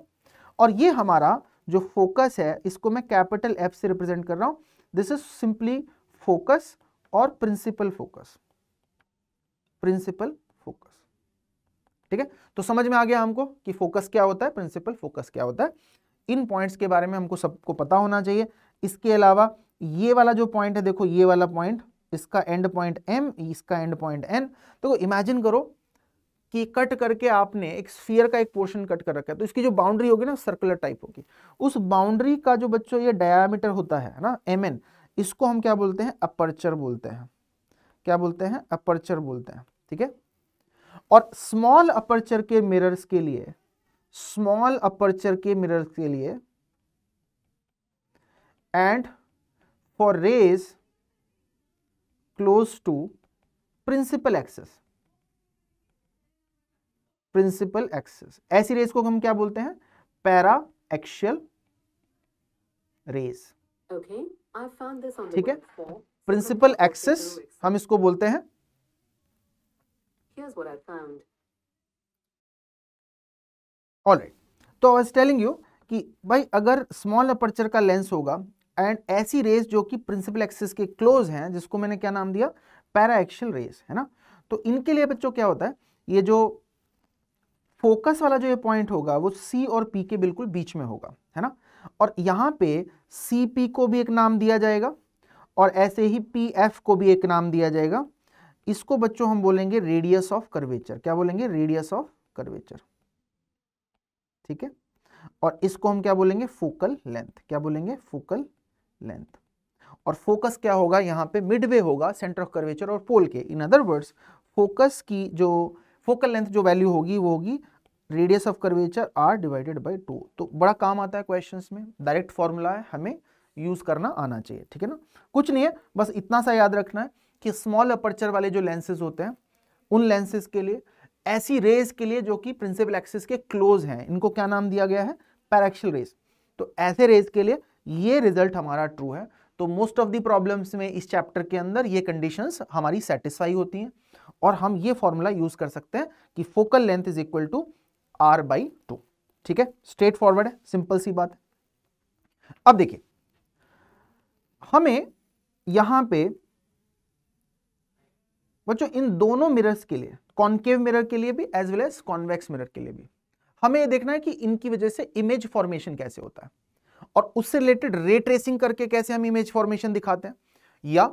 और ये हमारा जो फोकस है इसको मैं कैपिटल एफ से रिप्रेजेंट कर रहा हूं दिस इज सिंपली फोकस और प्रिंसिपल फोकस प्रिंसिपल ठीक है तो समझ में आ गया हमको कि फोकस क्या होता है प्रिंसिपल फोकस क्या होता है इन पॉइंट्स के बारे में हमको सबको पता होना चाहिए इसके अलावा ये वाला जो पॉइंट है देखो ये वाला पॉइंट इसका एंड पॉइंट एम इसका एंड पॉइंट एन देखो इमेजिन करो कि कट करके आपने एक स्फीयर का एक पोर्शन कट कर रखा है तो इसकी जो बाउंड्री होगी ना सर्कुलर टाइप होगी उस बाउंड्री का जो बच्चों ये डायामीटर होता है ना एम एन इसको हम क्या बोलते हैं अपर्चर बोलते हैं क्या बोलते हैं अपर्चर बोलते हैं ठीक है और स्मॉल अपर्चर के मिरर्स के लिए स्मॉल अपर्चर के मिरर्स के लिए and for rays close to principal axis principal axis ऐसी रेज को हम क्या बोलते हैं पैरा एक्शियल रेज ठीक है प्रिंसिपल एक्सेस हम इसको बोलते हैं here's what I found. All right. तो आई वॉज टेलिंग यू कि भाई अगर स्मॉल अपर्चर का लेंस होगा एंड ऐसी रेस जो कि प्रिंसिपल एक्सिस के क्लोज हैं जिसको मैंने क्या नाम दिया पैरा एक्शल रेस है ना तो इनके लिए बच्चों क्या होता है ये जो फोकस वाला जो ये पॉइंट होगा वो सी और पी के बिल्कुल बीच में होगा है ना और यहाँ पे सी पी को भी एक नाम दिया जाएगा और ऐसे ही पी एफ को भी एक नाम दिया जाएगा इसको बच्चों हम बोलेंगे रेडियस ऑफ कर्वेचर क्या बोलेंगे रेडियस ऑफ कर्वेचर ठीक है और इसको हम क्या बोलेंगे फोकल लेंथ क्या बोलेंगे फोकल लेंथ और फोकस क्या होगा यहां पे मिडवे होगा सेंटर ऑफ कर्वेचर और पोल के इन अदर वर्ड्स फोकस की जो फोकल लेंथ जो वैल्यू होगी वो होगी radius of curvature R divided by two तो बड़ा काम आता है क्वेश्चन में डायरेक्ट फॉर्मूला है हमें यूज करना आना चाहिए ठीक है ना कुछ नहीं है बस इतना सा याद रखना है कि स्मॉल अपर्चर वाले जो लेंसेज होते हैं उन लेंसेज के लिए ऐसी रेज के लिए जो कि प्रिंसिपल एक्सिस के क्लोज हैं इनको क्या नाम दिया गया है पैरेक्शल रेज तो ऐसे रेज के लिए ये रिजल्ट हमारा ट्रू है तो मोस्ट ऑफ दी प्रॉब्लम्स में इस चैप्टर के अंदर ये कंडीशंस हमारी सेटिस्फाई होती हैं और हम ये फॉर्मूला यूज कर सकते हैं कि focal length is equal to R by two ठीक है स्ट्रेट फॉरवर्ड है सिंपल सी बात है अब देखिए हमें यहां पे बच्चों इन दोनों मिरर्स के लिए कॉन्केव मिरर के लिए भी as well as convex mirror के लिए भी हमें ये देखना है कि इनकी वजह से इमेज फॉर्मेशन कैसे होता है और उससे रिलेटेड रे ट्रेसिंग करके कैसे हम इमेज फॉर्मेशन दिखाते हैं या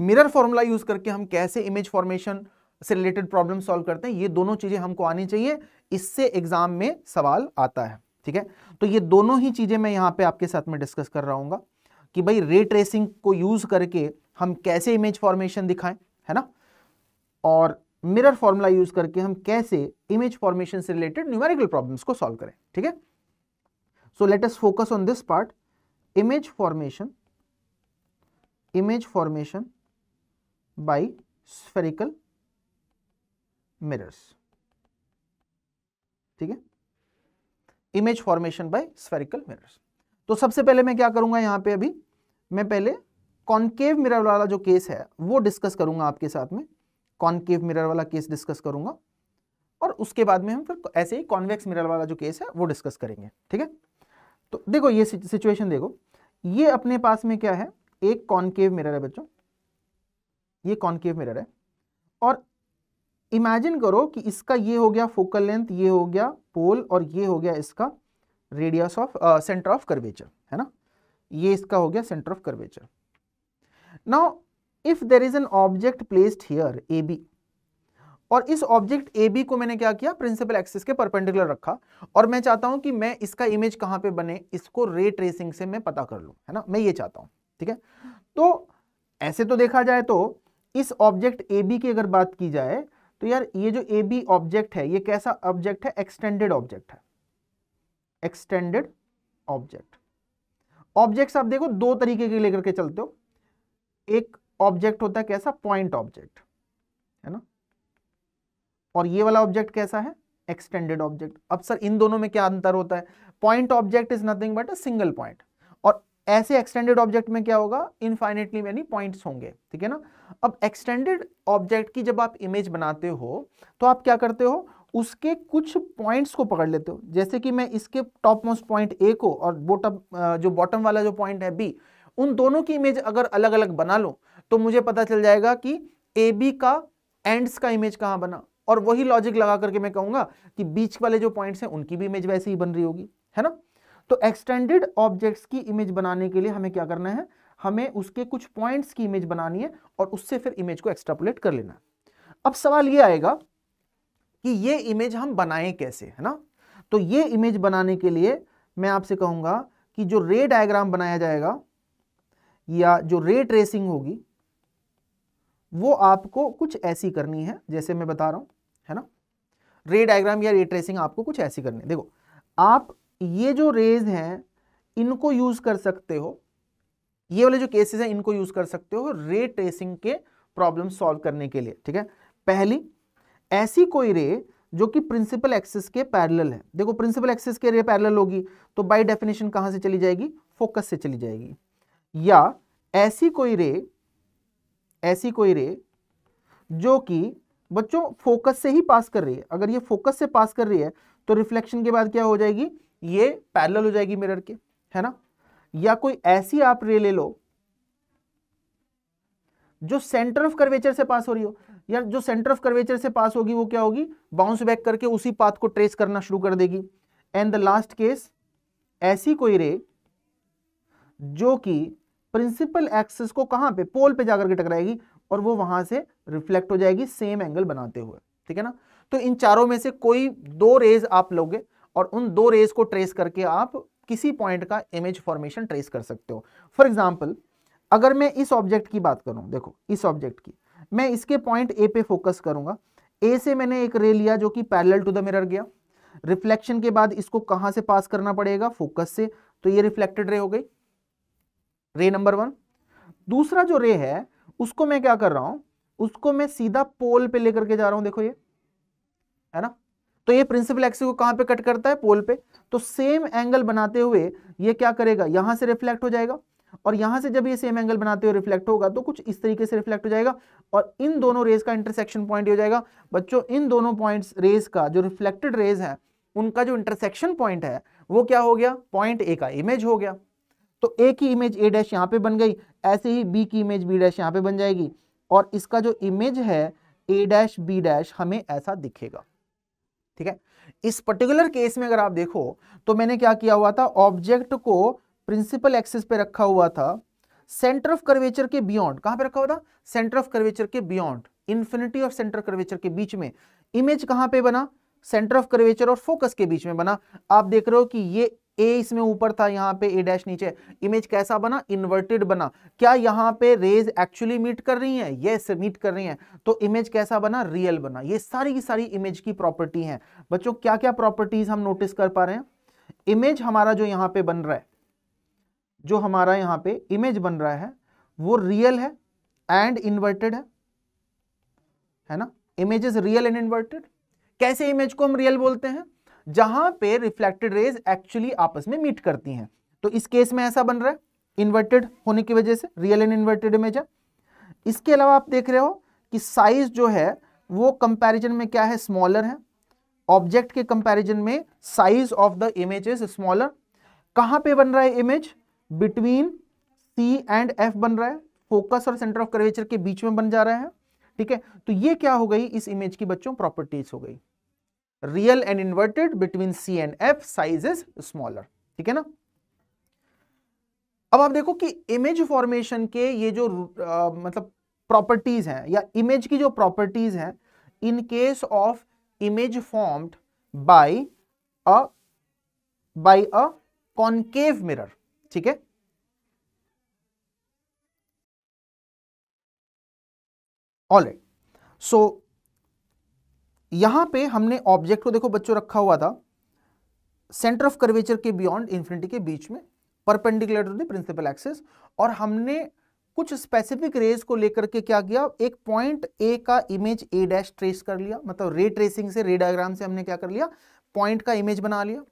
मिरर फॉर्मूला यूज करके हम कैसे इमेज फॉर्मेशन से रिलेटेड प्रॉब्लम सॉल्व करते हैं ये दोनों चीजें हमको आनी चाहिए इससे एग्जाम में सवाल आता है ठीक है तो ये दोनों ही चीजें मैं यहाँ पे आपके साथ में डिस्कस कर रहा हूँ कि भाई रे ट्रेसिंग को यूज करके हम कैसे इमेज फॉर्मेशन दिखाएं है ना और मिरर फॉर्मूला यूज करके हम कैसे इमेज फॉर्मेशन से रिलेटेड न्यूमेरिकल प्रॉब्लम्स को सॉल्व करें ठीक है so let us focus on this part image formation image formation by spherical mirrors ठीक है image formation by spherical mirrors तो सबसे पहले मैं क्या करूंगा यहां पे अभी मैं पहले कॉन्केव मिरर वाला जो केस है वो डिस्कस करूंगा आपके साथ में कॉन्केव मिरर वाला केस डिस्कस करूंगा और उसके बाद में हम फिर ऐसे ही कॉन्वेक्स मिरर वाला जो केस है वो डिस्कस करेंगे ठीक है तो देखो ये सिचुएशन देखो ये अपने पास में क्या है एक कॉन्केव मिरर है बच्चों ये कॉन्केव मिरर है और इमेजिन करो कि इसका ये हो गया फोकल लेंथ ये हो गया पोल और ये हो गया इसका radius of centre of curvature है ना ये इसका हो गया centre of curvature now if there is an object placed here A B और इस ऑब्जेक्ट ए बी को मैंने क्या किया प्रिंसिपल एक्सिस के परपेंडिकुलर रखा और मैं चाहता हूं कि मैं इसका इमेज कहां पे बने इसको रे ट्रेसिंग से मैं पता कर लूं है ना मैं ये चाहता हूं ठीक है तो ऐसे तो देखा जाए तो इस ऑब्जेक्ट ए बी की अगर बात की जाए तो यार ये जो ए बी ऑब्जेक्ट है ये कैसा ऑब्जेक्ट है एक्सटेंडेड ऑब्जेक्ट है एक्सटेंडेड ऑब्जेक्ट ऑब्जेक्ट्स आप देखो दो तरीके के लेकर के चलते हो एक ऑब्जेक्ट होता है कैसा पॉइंट ऑब्जेक्ट है ना और ये वाला ऑब्जेक्ट कैसा है एक्सटेंडेड ऑब्जेक्ट अब सर इन दोनों में क्या अंतर होता है point object is nothing but a single point और ऐसे एक्सटेंडेड ऑब्जेक्ट में क्या होगा इनफाइनेटली मैनी पॉइंट्स होंगे ठीक है ना अब एक्सटेंडेड ऑब्जेक्ट की जब आप इमेज बनाते हो तो आप क्या करते हो उसके कुछ पॉइंट्स को पकड़ लेते हो जैसे कि मैं इसके टॉप मोस्ट पॉइंट ए को और बोटम जो बॉटम वाला जो पॉइंट है बी उन दोनों की इमेज अगर अलग अलग बना लो तो मुझे पता चल जाएगा कि ए बी का एंड्स का इमेज कहाँ बना और वही लॉजिक लगा करके मैं कहूंगा कि बीच वाले जो पॉइंट्स हैं उनकी भी इमेज वैसे ही बन रही होगी है ना तो एक्सटेंडेड ऑब्जेक्ट्स की इमेज बनाने के लिए हमें क्या करना है हमें उसके कुछ पॉइंट्स की इमेज बनानी है और उससे फिर इमेज को एक्सट्रापुलेट कर लेना अब सवाल ये आएगा कि ये इमेज हम बनाएं कैसे है ना तो ये इमेज बनाने के लिए मैं आपसे कहूंगा कि जो रे डायग्राम बनाया जाएगा या जो रे ट्रेसिंग होगी वो आपको कुछ ऐसी करनी है जैसे मैं बता रहा हूं है ना रे डायग्राम या रे ट्रेसिंग आपको कुछ ऐसी करनी है देखो आप ये जो रेज हैं इनको यूज़ कर सकते हो ये वाले जो केसेस हैं इनको यूज़ कर सकते हो रे ट्रेसिंग के प्रॉब्लम सॉल्व करने के लिए ठीक है पहली ऐसी कोई रे जो कि प्रिंसिपल एक्सिस के पैरेलल है देखो प्रिंसिपल एक्सिस के रे पैरेलल होगी तो बाय डेफिनेशन कहां से चली जाएगी फोकस से चली जाएगी या ऐसी कोई रे ऐसी कोई रे जो कि बच्चों फोकस से ही पास कर रही है अगर ये फोकस से पास कर रही है तो रिफ्लेक्शन के बाद क्या हो जाएगी ये पैरेलल हो जाएगी मिरर के है ना या कोई ऐसी आप रे ले लो जो सेंटर ऑफ कर्वेचर से पास हो रही हो या जो सेंटर ऑफ कर्वेचर से पास होगी वो क्या होगी बाउंस बैक करके उसी पाथ को ट्रेस करना शुरू कर देगी एंड द लास्ट केस ऐसी कोई रे जो कि प्रिंसिपल एक्सिस को कहाँ पे पोल पे जाकर के टकराएगी और वो वहां से रिफ्लेक्ट हो जाएगी सेम एंगल बनाते हुए ठीक है ना तो इन चारों में से कोई दो रेज आप लोगे और उन दो रेज को ट्रेस करके आप किसी पॉइंट का इमेज फॉर्मेशन ट्रेस कर सकते हो फॉर एग्जाम्पल अगर मैं इस ऑब्जेक्ट की बात करूं देखो इस ऑब्जेक्ट की मैं इसके पॉइंट ए पे फोकस करूंगा ए से मैंने एक रे लिया जो कि पैरेलल टू द मिरर गया रिफ्लेक्शन के बाद इसको कहां से पास करना पड़ेगा फोकस से तो ये रिफ्लेक्टेड रे हो गई रे नंबर वन दूसरा जो रे है उसको मैं क्या कर रहा हूं उसको मैं सीधा पोल पे लेकर के जा रहा हूं देखो ये है ना तो ये प्रिंसिपल एक्सिस को कहां पे कट करता है पोल पे तो सेम एंगल बनाते हुए ये क्या करेगा यहां से रिफ्लेक्ट हो जाएगा और यहां से जब ये सेम एंगल बनाते हुए रिफ्लेक्ट होगा तो कुछ इस तरीके से रिफ्लेक्ट हो जाएगा और इन दोनों रेज का इंटरसेक्शन पॉइंट हो जाएगा बच्चों इन दोनों पॉइंट रेज का जो रिफ्लेक्टेड रेज है उनका जो इंटरसेक्शन पॉइंट है वो क्या हो गया पॉइंट ए का इमेज हो गया तो ए की इमेज ए डैश यहाँ पे बन गई ऐसे ही बी की इमेज बी डैश यहाँ पे बन जाएगी और इसका जो इमेज है ए डैश बी डैश हमें ऐसा दिखेगा ठीक है इस पर्टिकुलर केस में अगर आप देखो तो मैंने क्या किया हुआ था ऑब्जेक्ट को प्रिंसिपल एक्सिस पे रखा हुआ था सेंटर ऑफ कर्वेचर के बियॉन्ड कहां पे रखा हुआ था सेंटर ऑफ कर्वेचर के beyond infinity of centre curvature के बीच में इमेज कहां पे बना सेंटर ऑफ कर्वेचर और फोकस के बीच में बना आप देख रहे हो कि ये ए इसमें ऊपर था यहाँ पे ए डैश नीचे इमेज कैसा बना इन्वर्टेड बना क्या यहाँ पे रेज एक्चुअली मीट कर रही हैं यस मीट कर रही हैं तो इमेज कैसा बना रियल बना ये सारी की सारी इमेज की प्रॉपर्टी हैं बच्चों क्या क्या प्रॉपर्टीज हम नोटिस कर पा रहे हैं इमेज हमारा जो यहाँ पे बन रहा है जो हमारा यहाँ पे इमेज बन रहा है वो रियल है एंड इन्वर्टेड है है ना image is real and inverted कैसे इमेज को हम रियल बोलते हैं जहां पे रिफ्लेक्टेड रेज एक्चुअली आपस में मीट करती हैं तो इस केस में ऐसा बन रहा है इन्वर्टेड होने की वजह से रियल एंड इन्वर्टेड इमेज है इसके अलावा आप देख रहे हो कि साइज जो है वो कंपेरिजन में क्या है स्मॉलर है ऑब्जेक्ट के कंपेरिजन में size of the image is smaller कहाँ पे बन रहा है image between C and F बन रहा है फोकस और सेंटर ऑफ कर्वेचर के बीच में बन जा रहा है ठीक है तो ये क्या हो गई इस इमेज की बच्चों प्रॉपर्टीज हो गई real and inverted between C and F size is smaller ठीक है ना अब आप देखो कि इमेज फॉर्मेशन के ये जो आ, मतलब प्रॉपर्टीज हैं या इमेज की जो प्रॉपर्टीज हैं in case of image formed by a by a concave mirror ठीक है राइट सो यहां पे हमने ऑब्जेक्ट को देखो बच्चों रखा हुआ था सेंटर ऑफ कर्वेचर के बियॉन्ड इन्फिनिटी के बीच में perpendicular to the principal axis और हमने कुछ स्पेसिफिक रेज को लेकर के क्या किया एक पॉइंट ए का इमेज ए डैश ट्रेस कर लिया मतलब रे ट्रेसिंग से रे डायग्राम से हमने क्या कर लिया पॉइंट का इमेज बना लिया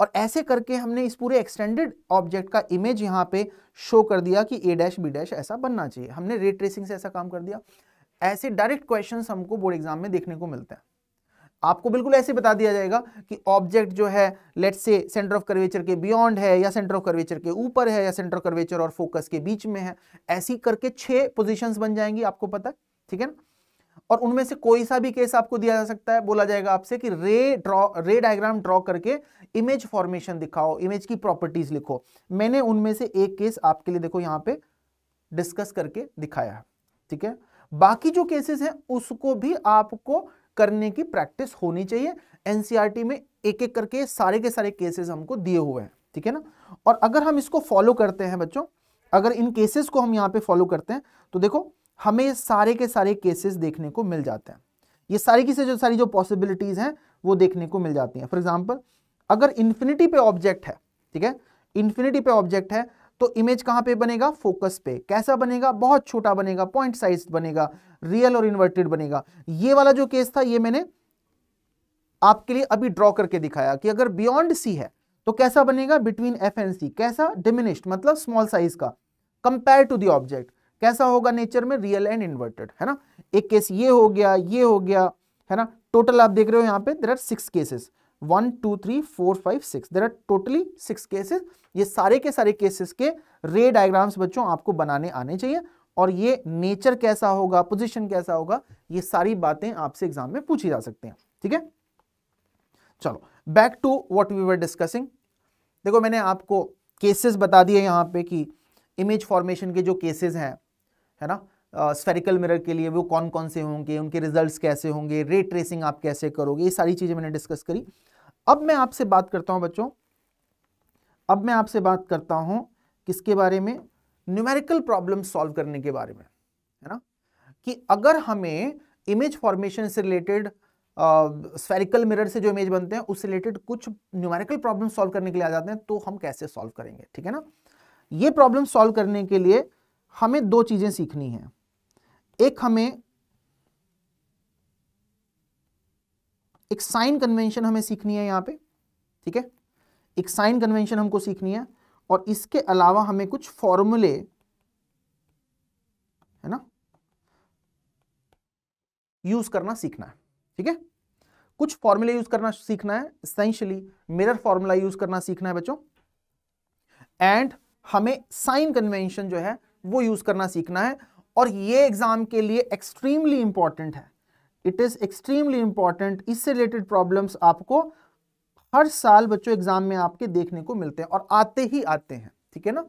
और ऐसे करके हमने इस पूरे एक्सटेंडेड ऑब्जेक्ट का इमेज यहां पे शो कर दिया कि ए डैश बी डैश ऐसा बनना चाहिए हमने रे ट्रेसिंग से ऐसा काम कर दिया ऐसे डायरेक्ट क्वेश्चन हमको बोर्ड एग्जाम में देखने को मिलते हैं आपको बिल्कुल ऐसे बता दिया जाएगा कि ऑब्जेक्ट जो है let say centre of curvature के बियॉन्ड है या सेंटर ऑफ कर्वेचर के ऊपर है या सेंटर ऑफ कर्वेचर और फोकस के बीच में है ऐसी करके छह पोजिशन बन जाएंगी आपको पता है ठीक है ना और उनमें से कोई सा भी केस आपको दिया जा सकता है बोला जाएगा आपसे कि ray draw ray diagram draw करके इमेज फॉर्मेशन दिखाओ इमेज की प्रॉपर्टीज लिखो मैंने उनमें से एक केस आपके लिए देखो यहां पे डिस्कस करके दिखाया ठीक है बाकी जो केसेस हैं उसको भी आपको करने की प्रैक्टिस होनी चाहिए एनसीईआरटी में एक एक करके सारे के सारे केसेस हमको दिए हुए हैं ठीक है ना और अगर हम इसको फॉलो करते हैं बच्चों अगर इन केसेस को हम यहाँ पे फॉलो करते हैं तो देखो हमें सारे के सारे केसेस देखने को मिल जाते हैं ये सारी की से जो सारी जो पॉसिबिलिटीज़ हैं वो देखने को मिल जाती हैं फॉर एग्जाम्पल अगर इन्फिनिटी पे ऑब्जेक्ट है ठीक है इन्फिनिटी पे ऑब्जेक्ट है तो इमेज कहां पे बनेगा फोकस पे कैसा बनेगा बहुत छोटा बनेगा पॉइंट साइज बनेगा रियल और इन्वर्टेड बनेगा ये वाला जो केस था ये मैंने आपके लिए अभी ड्रॉ करके दिखाया कि अगर बियॉन्ड सी है तो कैसा बनेगा बिटवीन एफ एंड सी कैसा डिमिनिश्ड मतलब स्मॉल साइज का कंपेयर टू दी ऑब्जेक्ट कैसा होगा नेचर में रियल एंड इन्वर्टेड है ना एक केस ये हो गया ये हो गया है ना टोटल आप देख रहे हो यहाँ पे there are six cases one two three four five six there are totally six cases ये सारे के सारे केसेस के रे डायग्राम्स बच्चों आपको बनाने आने चाहिए और ये नेचर कैसा होगा पोजिशन कैसा होगा ये सारी बातें आपसे एग्जाम में पूछी जा सकते हैं ठीक है चलो back to what we were discussing देखो मैंने आपको केसेस बता दिए यहाँ पे कि इमेज फॉर्मेशन के जो केसेस हैं है ना स्फेरिकल uh, मिरर के लिए वो कौन कौन से होंगे उनके रिजल्ट्स कैसे होंगे रे ट्रेसिंग आप कैसे करोगे ये सारी चीज़ें मैंने डिस्कस करी अब मैं आपसे बात करता हूं बच्चों अब मैं आपसे बात करता हूं किसके बारे में न्यूमेरिकल प्रॉब्लम सॉल्व करने के बारे में है ना कि अगर हमें इमेज फॉर्मेशन से रिलेटेड स्फेरिकल मिरर से जो इमेज बनते हैं उससे रिलेटेड कुछ न्यूमेरिकल प्रॉब्लम सॉल्व करने के लिए आ जाते हैं तो हम कैसे सॉल्व करेंगे ठीक है ना ये प्रॉब्लम सॉल्व करने के लिए हमें दो चीज़ें सीखनी है एक हमें एक साइन कन्वेंशन हमें सीखनी है यहाँ पे ठीक है एक साइन कन्वेंशन हमको सीखनी है और इसके अलावा हमें कुछ फॉर्मूले है ना यूज करना सीखना है ठीक है कुछ फॉर्मूले यूज करना सीखना है एसेंशियली मिरर फॉर्मूला यूज करना सीखना है बच्चों एंड हमें साइन कन्वेंशन जो है वो यूज करना सीखना है और ये एग्जाम के लिए एक्सट्रीमली इंपॉर्टेंट है इट इज़ एक्सट्रीमली इंपॉर्टेंट इससे रिलेटेड प्रॉब्लम्स आपको हर साल बच्चों एग्जाम में आपके देखने को मिलते हैं और आते ही आते हैं ठीक है ना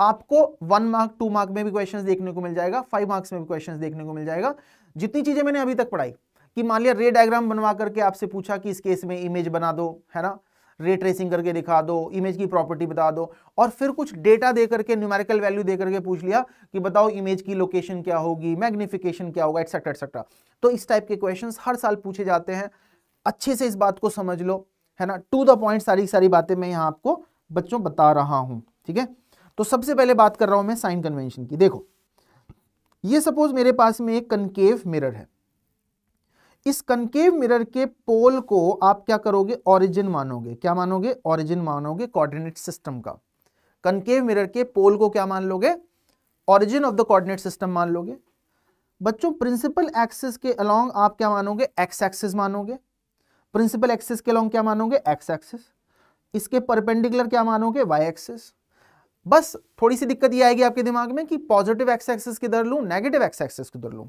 आपको वन मार्क टू मार्क में भी क्वेश्चन देखने को मिल जाएगा फाइव मार्क्स में भी क्वेश्चन देखने को मिल जाएगा जितनी चीज़ें मैंने अभी तक पढ़ाई कि मान लिया रे डायग्राम बनवा करके आपसे पूछा कि इस केस में इमेज बना दो है ना रे ट्रेसिंग करके दिखा दो इमेज की प्रॉपर्टी बता दो और फिर कुछ डेटा दे करके न्यूमेरिकल वैल्यू दे करके पूछ लिया कि बताओ इमेज की लोकेशन क्या होगी मैग्निफिकेशन क्या होगा एक्सेट्रा एटसेट्रा तो इस टाइप के क्वेश्चन हर साल पूछे जाते हैं अच्छे से इस बात को समझ लो है ना टू द पॉइंट सारी सारी बातें मैं यहाँ आपको बच्चों बता रहा हूँ ठीक है तो सबसे पहले बात कर रहा हूँ मैं साइन कन्वेंशन की देखो ये सपोज मेरे पास में एक कनकेव मिरर है इस कनकेव मिरर के पोल को आप क्या करोगे ओरिजिन मानोगे क्या मानोगे ओरिजिन मानोगे कोऑर्डिनेट सिस्टम का कनकेव मिरर के पोल को क्या मान लोगे origin of the coordinate system मान लोगे बच्चों प्रिंसिपल एक्सिस के अलोंग आप क्या मानोगे एक्स एक्सिस मानोगे प्रिंसिपल एक्सिस के अलोंग क्या मानोगे एक्स एक्सिस इसके परपेंडिकुलर क्या मानोगे वाई एक्सिस बस थोड़ी सी दिक्कत ये आएगी आपके दिमाग में कि पॉजिटिव एक्स एक्सिस किधर लूँ नेगेटिव एक्स एक्सिस किधर लूँ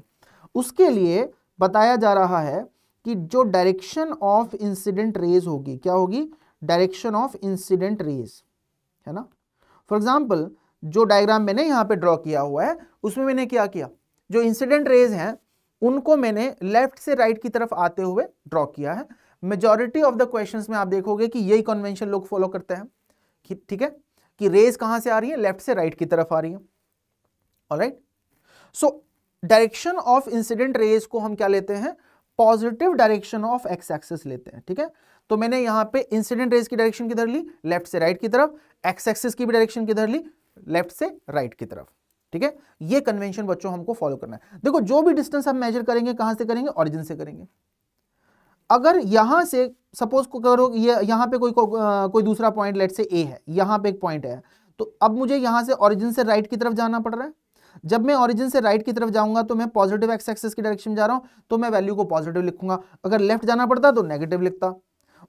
उसके लिए बताया जा रहा है कि जो डायरेक्शन ऑफ इंसिडेंट रेज होगी क्या होगी डायरेक्शन ऑफ इंसिडेंट रेज है ना फॉर एग्जाम्पल जो डायग्राम मैंने यहाँ पे ड्रॉ किया हुआ है उसमें मैंने क्या किया जो इंसिडेंट रेज हैं उनको मैंने लेफ्ट से राइट की तरफ आते हुए ड्रॉ किया है मेजोरिटी ऑफ द क्वेश्चन में आप देखोगे कि यही कन्वेंशन लोग फॉलो करते हैं ठीक है कि रेज कहां से आ रही है लेफ्ट से राइट की तरफ आ रही है right so direction of incident rays को हम क्या लेते हैं positive direction of X axis लेते हैं ठीक है तो मैंने यहां पे इंसिडेंट रेज की डायरेक्शन किधर ली लेफ्ट से राइट right की तरफ एक्स एक्सेस की भी डायरेक्शन किधर ली लेफ्ट से राइट right की तरफ ठीक है ये कन्वेंशन बच्चों हमको फॉलो करना है देखो जो भी डिस्टेंस हम मेजर करेंगे कहां से करेंगे ऑरिजिन से करेंगे अगर यहां से सपोज करो ये यहां पे कोई को, कोई दूसरा पॉइंट लेट से ए है यहां पे एक पॉइंट है तो अब मुझे यहां से ऑरिजिन से राइट right की तरफ जाना पड़ रहा है जब मैं ऑरिजिन से राइट की तरफ जाऊंगा तो मैं पॉजिटिव एक्स एक्सेस की डायरेक्शन में जा रहा हूं तो मैं वैल्यू को पॉजिटिव लिखूंगा अगर लेफ्ट जाना पड़ता तो नेगेटिव लिखता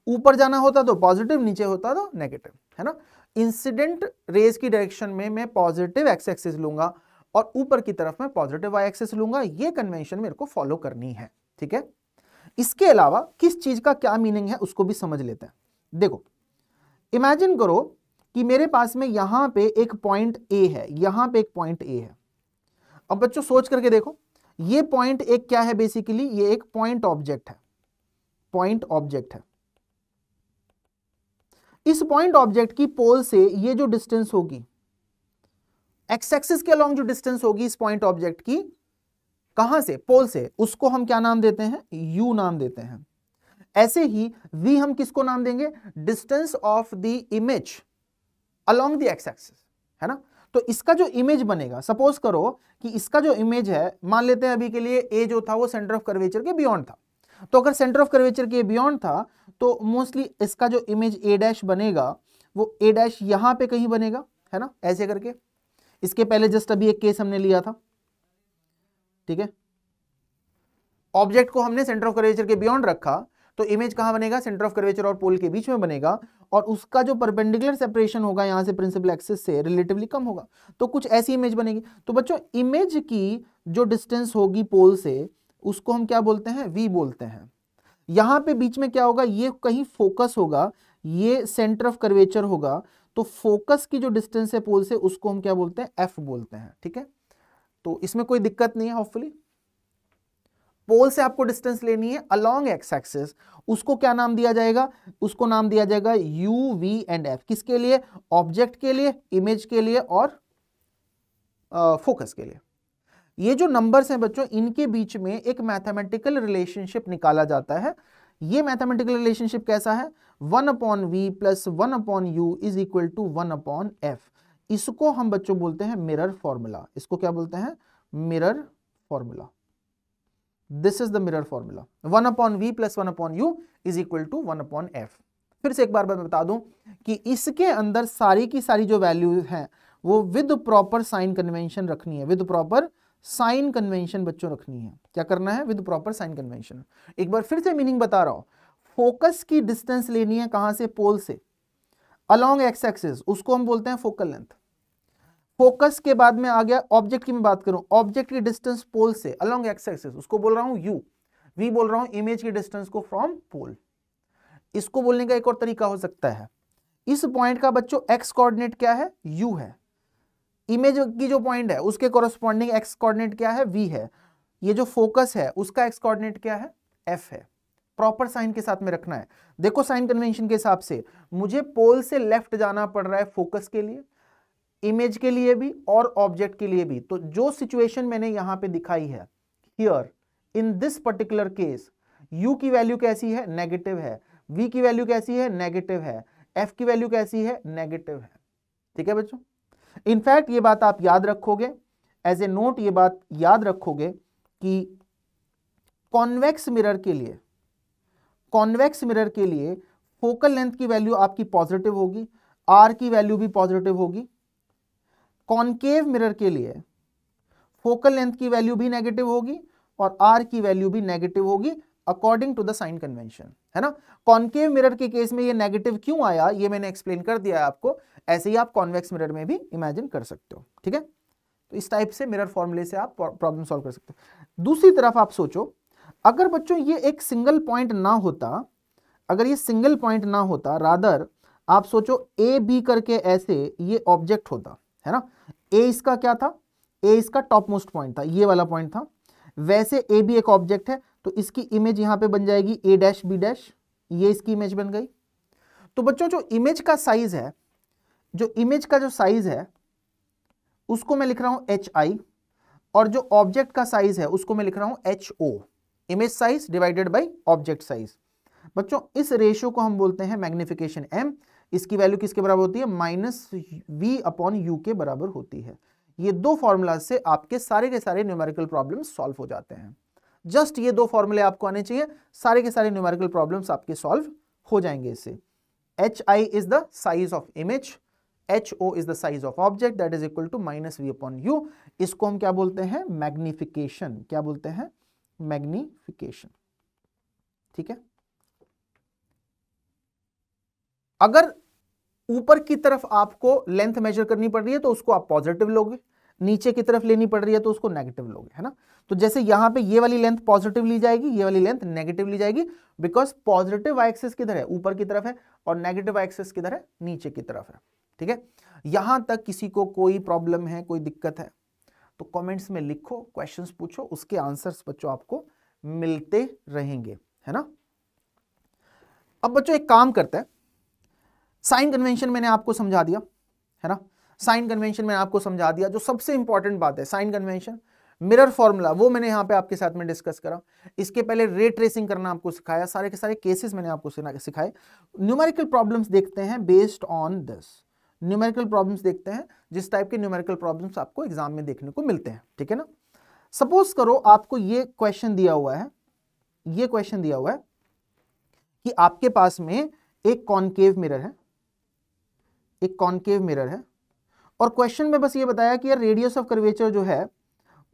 ऊपर जाना होता तो पॉजिटिव नीचे होता तो नेगेटिव है ना इंसिडेंट रेज की डायरेक्शन में मैं पॉजिटिव एक्स एक्सेस लूंगा और ऊपर की तरफ मैं पॉजिटिव वाई एक्सेस लूंगा ये कन्वेंशन मेरे को फॉलो करनी है ठीक है इसके अलावा किस चीज का क्या मीनिंग है उसको भी समझ लेते हैं देखो इमेजिन करो कि मेरे पास में यहां पे एक पॉइंट ए है यहां पे एक पॉइंट ए है अब बच्चों सोच करके देखो ये पॉइंट एक क्या है बेसिकली ये एक पॉइंट ऑब्जेक्ट है पॉइंट ऑब्जेक्ट है इस पॉइंट ऑब्जेक्ट की पोल से ये जो डिस्टेंस होगी एक्स एक्सिस के अलॉन्ग जो डिस्टेंस होगी इस पॉइंट ऑब्जेक्ट की कहां से पोल से उसको हम क्या नाम देते हैं यू नाम देते हैं ऐसे ही वी हम किसको नाम देंगे distance of the image along the X axis है ना तो इसका जो इमेज बनेगा सपोज करो कि इसका जो इमेज है मान लेते हैं अभी के लिए ए जो था वो सेंटर ऑफ कर्वेचर के बियॉन्ड था तो अगर सेंटर ऑफ कर्वेचर के बियॉन्ड था तो मोस्टली इसका जो इमेज ए डैश बनेगा वो ए डैश यहां पर कहीं बनेगा है ना ऐसे करके इसके पहले जस्ट अभी एक केस हमने लिया था ठीक है ऑब्जेक्ट को हमने सेंटर ऑफ कर्वेचर के बियॉन्ड रखा तो इमेज कहाँ बनेगा सेंटर ऑफ कर्वेचर और पोल के बीच में बनेगा और उसका जो परपेंडिकुलर सेपरेशन होगा यहाँ से प्रिंसिपल एक्सिस से रिलेटिवली कम होगा तो कुछ ऐसी इमेज बनेगी तो बच्चों इमेज की जो डिस्टेंस होगी पोल से उसको हम क्या बोलते हैं वी बोलते हैं यहाँ पे बीच में क्या होगा ये कहीं फोकस होगा ये सेंटर ऑफ कर्वेचर होगा तो फोकस की जो डिस्टेंस है पोल से उसको हम क्या बोलते हैं एफ बोलते हैं ठीक है तो इसमें कोई दिक्कत नहीं है होपफुली पोल से आपको डिस्टेंस लेनी है अलोंग एक्स एक्सेस उसको क्या नाम दिया जाएगा उसको नाम दिया जाएगा यू वी एंड एफ किसके लिए ऑब्जेक्ट के लिए इमेज के लिए और फोकस के लिए ये जो नंबर्स हैं बच्चों इनके बीच में एक मैथमेटिकल रिलेशनशिप निकाला जाता है ये मैथमेटिकल रिलेशनशिप कैसा है one upon we plus one upon you is equal to one upon F इसको हम बच्चों बोलते हैं मिरर फॉर्मूला इसको क्या बोलते हैं mirror formula this is the mirror formula one upon we plus one upon you is equal to one upon F फिर से एक बार मैं बता दूं कि इसके अंदर सारी की सारी जो वैल्यूज हैं वो विद प्रॉपर साइन कन्वेंशन रखनी है विद प्रॉपर साइन कन्वेंशन बच्चों रखनी है क्या करना है विद प्रॉपर साइन कन्वेंशन एक बार फिर से मीनिंग बता रहा हूं फोकस की डिस्टेंस लेनी है कहां से पोल से अलोंग एक्स एक्सिस उसको हम बोलते हैं फोकल लेंथ फोकस के बाद में आ गया ऑब्जेक्ट की मैं बात करूं ऑब्जेक्ट की डिस्टेंस पोल से अलोंग एक्स एक्सेस उसको बोल रहा हूं यू वी बोल रहा हूं इमेज की डिस्टेंस को फ्रॉम पोल इसको बोलने का एक और तरीका हो सकता है इस पॉइंट का बच्चों एक्स कोऑर्डिनेट क्या है यू है इमेज की जो पॉइंट है उसके कोरोस्पॉन्डिंग एक्स कोऑर्डिनेट क्या है वी है ये जो फोकस है उसका एक्स कोऑर्डिनेट क्या है एफ है प्रॉपर साइन के साथ में रखना है देखो साइन कन्वेंशन के हिसाब से मुझे पोल से लेफ्ट जाना पड़ रहा है फोकस के लिए इमेज के लिए भी और ऑब्जेक्ट के लिए भी तो जो सिचुएशन मैंने यहां पे दिखाई है here in this particular case U की वैल्यू कैसी है नेगेटिव है वी की वैल्यू कैसी है नेगेटिव है एफ की वैल्यू कैसी है नेगेटिव है ठीक है बच्चों इनफैक्ट ये बात आप याद रखोगे एज ए नोट ये बात याद रखोगे कि कॉन्वेक्स मिरर के लिए कॉन्वेक्स मिरर के लिए फोकल लेंथ की वैल्यू आपकी पॉजिटिव होगी आर की वैल्यू भी पॉजिटिव होगी कॉनकेव मिरर के लिए फोकल लेंथ की वैल्यू भी नेगेटिव होगी और आर की वैल्यू भी नेगेटिव होगी according to the sign convention है ना कॉन्केव मिरर के केस में ये नेगेटिव क्यों आया ये मैंने एक्सप्लेन कर दिया है आपको ऐसे ही आप कॉन्वेक्स मिरर में भी इमेजिन कर सकते हो ठीक है तो इस टाइप से मिरर फॉर्मूले से आप प्रॉब्लम सॉल्व कर सकते हो दूसरी तरफ आप सोचो अगर बच्चों ये एक सिंगल पॉइंट ना होता अगर ये सिंगल पॉइंट ना होता रादर आप सोचो ए बी करके ऐसे ये ऑब्जेक्ट होता है ना ए इसका क्या था ए इसका टॉप मोस्ट पॉइंट था ये वाला पॉइंट था वैसे ए भी एक ऑब्जेक्ट है तो इसकी इमेज यहां पे बन जाएगी ए डैश बी डैश ये इसकी इमेज बन गई तो बच्चों जो इमेज का साइज है जो इमेज का जो साइज है उसको मैं लिख रहा हूं एच आई और जो ऑब्जेक्ट का साइज है उसको मैं लिख रहा हूं H O image size divided by object size बच्चों इस रेशियो को हम बोलते हैं मैग्निफिकेशन एम इसकी वैल्यू किसके बराबर होती है माइनस वी अपॉन यू के बराबर होती है ये दो फॉर्मूला से आपके सारे के सारे न्यूमेरिकल प्रॉब्लम सॉल्व हो जाते हैं जस्ट ये दो फॉर्मूले आपको आने चाहिए सारे के सारे न्यूमेरिकल प्रॉब्लम आपके सॉल्व हो जाएंगे इससे H I is the size of image H O is the size of object that is equal to minus we upon U इसको हम क्या बोलते हैं मैग्निफिकेशन क्या बोलते हैं मैग्निफिकेशन ठीक है अगर ऊपर की तरफ आपको लेंथ मेजर करनी पड़ रही है तो उसको आप पॉजिटिव लोगे नीचे की तरफ लेनी पड़ रही है तो उसको नेगेटिव लोगे है ना तो जैसे यहां पे ये वाली लेंथ पॉजिटिव ली जाएगी ये वाली लेंथ नेगेटिव ली जाएगी बिकॉज पॉजिटिव एक्सेस किधर है ऊपर की तरफ है और नेगेटिव एक्सेस किधर है नीचे की तरफ है ठीक है यहां तक किसी को कोई प्रॉब्लम है कोई दिक्कत है तो कमेंट्स में लिखो क्वेश्चंस पूछो उसके आंसर्स बच्चों आपको मिलते रहेंगे है ना अब बच्चों एक काम करते हैं साइन कन्वेंशन मैंने आपको समझा दिया है ना साइन कन्वेंशन मैंने आपको समझा दिया जो सबसे इंपॉर्टेंट बात है साइन कन्वेंशन मिरर फॉर्मूला वो मैंने यहाँ पे आपके साथ में डिस्कस करा इसके पहले रे ट्रेसिंग करना आपको सिखाया सारे के सारे केसेस मैंने आपको सिखाए न्यूमेरिकल प्रॉब्लम्स देखते हैं based on this numerical problems देखते हैं जिस टाइप के न्यूमेरिकल प्रॉब्लम्स आपको एग्जाम में देखने को मिलते हैं ठीक है ना सपोज करो आपको ये क्वेश्चन दिया हुआ है ये क्वेश्चन दिया हुआ है कि आपके पास में एक कॉनकेव मिरर है एक कॉन्केव मिरर है और क्वेश्चन में बस ये बताया कि यार रेडियस ऑफ कर्वेचर जो है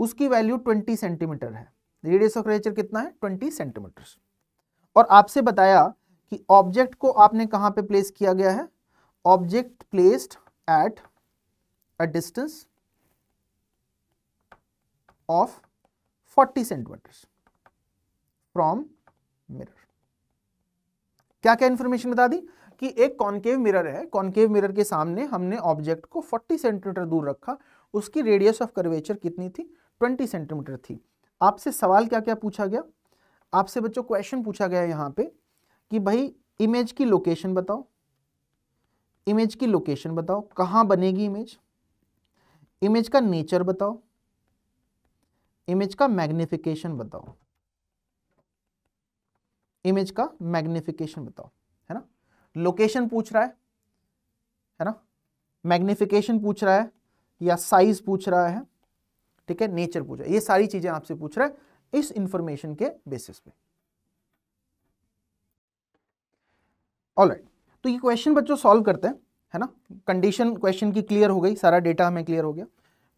उसकी वैल्यू 20 सेंटीमीटर है रेडियस ऑफ कर्वेचर कितना है 20 सेंटीमीटर और आपसे बताया कि ऑब्जेक्ट को आपने कहाँ पे प्लेस किया गया है object placed at a distance of 40 centimetre from mirror क्या क्या इंफॉर्मेशन बता दी कि एक कॉन्केव मिरर है कॉन्केव मिरर के सामने हमने ऑब्जेक्ट को 40 सेंटीमीटर दूर रखा उसकी रेडियस ऑफ कर्वेचर कितनी थी 20 सेंटीमीटर थी आपसे सवाल क्या क्या पूछा गया आपसे बच्चों क्वेश्चन पूछा गया यहाँ पे कि भाई इमेज की लोकेशन बताओ इमेज की लोकेशन बताओ कहाँ बनेगी इमेज इमेज का नेचर बताओ इमेज का मैग्निफिकेशन बताओ इमेज का मैग्निफिकेशन बताओ लोकेशन पूछ रहा है है ना मैग्निफिकेशन पूछ रहा है या साइज पूछ रहा है ठीक है नेचर पूछ रहा है ये सारी चीजें आपसे पूछ रहा है इस इंफॉर्मेशन के बेसिस पे ऑलराइट right. तो ये क्वेश्चन बच्चों सॉल्व करते हैं है ना कंडीशन क्वेश्चन की क्लियर हो गई सारा डेटा हमें क्लियर हो गया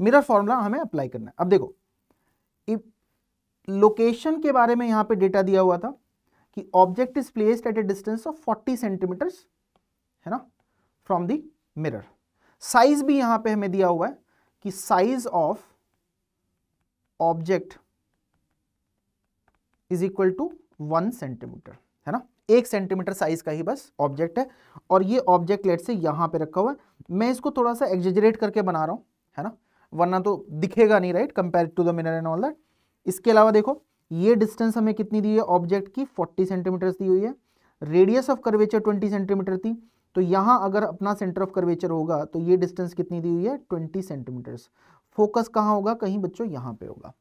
मिरर फॉर्मूला हमें अप्लाई करना है अब देखो लोकेशन के बारे में यहां पे डेटा दिया हुआ था कि object is placed at a distance of 40 centimetre है ना फ्रॉम द मिरर साइज भी यहां पे हमें दिया हुआ है कि size of object is equal to one centimetre है ना एक सेंटीमीटर साइज का ही बस ऑब्जेक्ट है और ये ऑब्जेक्ट लेट से यहां पे रखा हुआ है मैं इसको थोड़ा सा एग्जेजरेट करके बना रहा हूं है ना वरना तो दिखेगा नहीं right compare to the mirror and all that इसके अलावा देखो ये डिस्टेंस हमें कितनी दी है ऑब्जेक्ट की 40 सेंटीमीटर दी हुई है रेडियस ऑफ कर्वेचर 20 सेंटीमीटर थी तो यहाँ अगर अपना सेंटर ऑफ कर्वेचर होगा तो ये डिस्टेंस कितनी दी हुई है 20 सेंटीमीटर्स फोकस कहाँ होगा कहीं बच्चों यहाँ पे होगा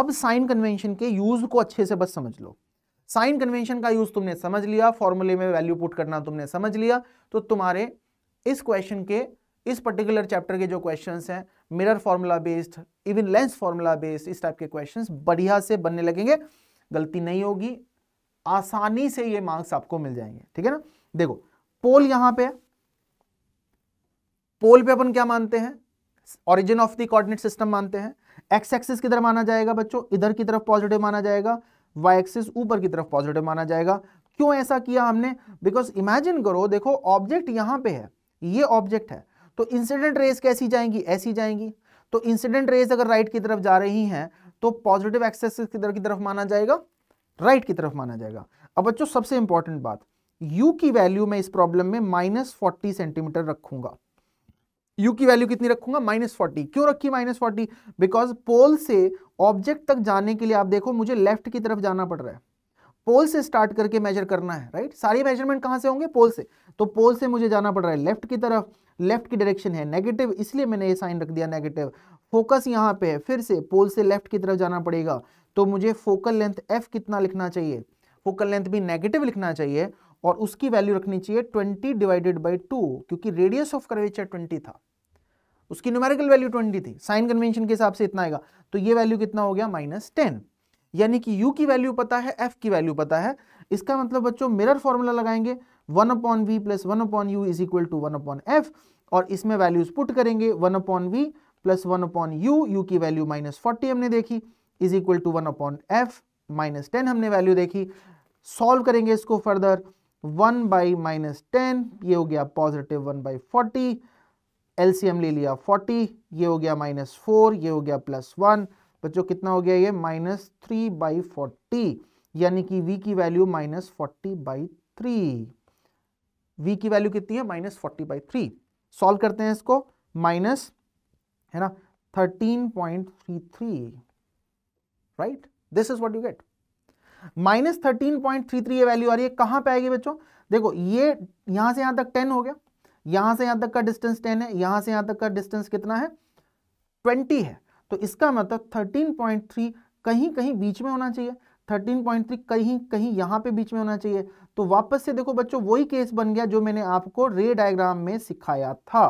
अब साइन कन्वेंशन के यूज को अच्छे से बस समझ लो साइन कन्वेंशन का यूज तुमने समझ लिया फॉर्मूले में वैल्यू पुट करना तुमने समझ लिया तो तुम्हारे इस क्वेश्चन के इस पर्टिकुलर चैप्टर के जो क्वेश्चन हैं mirror formula based even lens formula based इस टाइप के क्वेश्चंस बढ़िया से बनने लगेंगे गलती नहीं होगी आसानी से ये मार्क्स आपको मिल जाएंगे ठीक है ना देखो पोल यहां पे पोल पे अपन क्या मानते हैं origin of the coordinate system मानते हैं एक्स एक्सिस किधर माना जाएगा बच्चों इधर की तरफ पॉजिटिव माना जाएगा वाई एक्सिस ऊपर की तरफ पॉजिटिव माना जाएगा क्यों ऐसा किया हमने बिकॉज इमेजिन करो देखो ऑब्जेक्ट यहां पर है ये ऑब्जेक्ट है तो इंसिडेंट रेज कैसी जाएंगी ऐसी जाएंगी तो इंसिडेंट रेज अगर राइट की तरफ जा रही हैं तो पॉजिटिव एक्सेस की तरफ की तरफ माना जाएगा राइट की तरफ माना जाएगा अब बच्चों सबसे इंपॉर्टेंट बात यू की वैल्यू में इस प्रॉब्लम में माइनस फोर्टी सेंटीमीटर रखूंगा यू की वैल्यू कितनी रखूंगा माइनस फोर्टी क्यों रखी माइनस फोर्टी बिकॉज पोल से ऑब्जेक्ट तक जाने के लिए आप देखो मुझे लेफ्ट की तरफ जाना पड़ रहा है पोल से स्टार्ट करके मेजर करना है राइट सारे मेजरमेंट कहां से होंगे पोल से तो पोल से मुझे जाना पड़ रहा है लेफ्ट की तरफ लेफ्ट की डायरेक्शन है नेगेटिव इसलिए मैंने ये साइन रख दिया नेगेटिव फोकस यहाँ पे है फिर से पोल से लेफ्ट की तरफ जाना पड़ेगा तो मुझे फोकल लेंथ एफ कितना लिखना चाहिए फोकल लेंथ भी नेगेटिव लिखना चाहिए और उसकी वैल्यू रखनी चाहिए ट्वेंटी डिवाइडेड बाई टू क्योंकि रेडियस ऑफ कर्वेचर ट्वेंटी था उसकी न्यूमेरिकल वैल्यू ट्वेंटी थी साइन कन्वेंशन के हिसाब से इतना आएगा तो ये वैल्यू कितना हो गया माइनस टेन यानी कि यू की वैल्यू पता है एफ की वैल्यू पता है इसका मतलब बच्चों मिरर फॉर्मूला लगाएंगे one upon we plus one upon you is equal to one upon F और इसमें वैल्यूज पुट करेंगे one upon we plus one upon you you की वैल्यू माइनस फोर्टी हमने देखी is equal to one upon F minus ten हमने value देखी solve करेंगे इसको further one by minus ten ये हो गया positive one by forty LCM ले लिया फोर्टी ये हो गया माइनस फोर ये हो गया प्लस वन बच्चों कितना हो गया ये माइनस थ्री बाई फोर्टी यानी कि वी की value minus forty by three v की वैल्यू कितनी है minus forty by three solve करते हैं इसको माइनस है ना thirteen point three three right this is what you get minus thirteen point three three ये वैल्यू आ रही है कहां पे आएगी बच्चों देखो ये यहां से यहां तक टेन हो गया यहां से यहां तक का डिस्टेंस टेन है यहां से यहां तक का डिस्टेंस कितना है ट्वेंटी है तो इसका मतलब थर्टीन पॉइंट थ्री कहीं कहीं बीच में होना चाहिए थर्टीन पॉइंट थ्री कहीं कहीं यहां पे बीच में होना चाहिए तो वापस से देखो बच्चों वही केस बन गया जो मैंने आपको रे डायग्राम में सिखाया था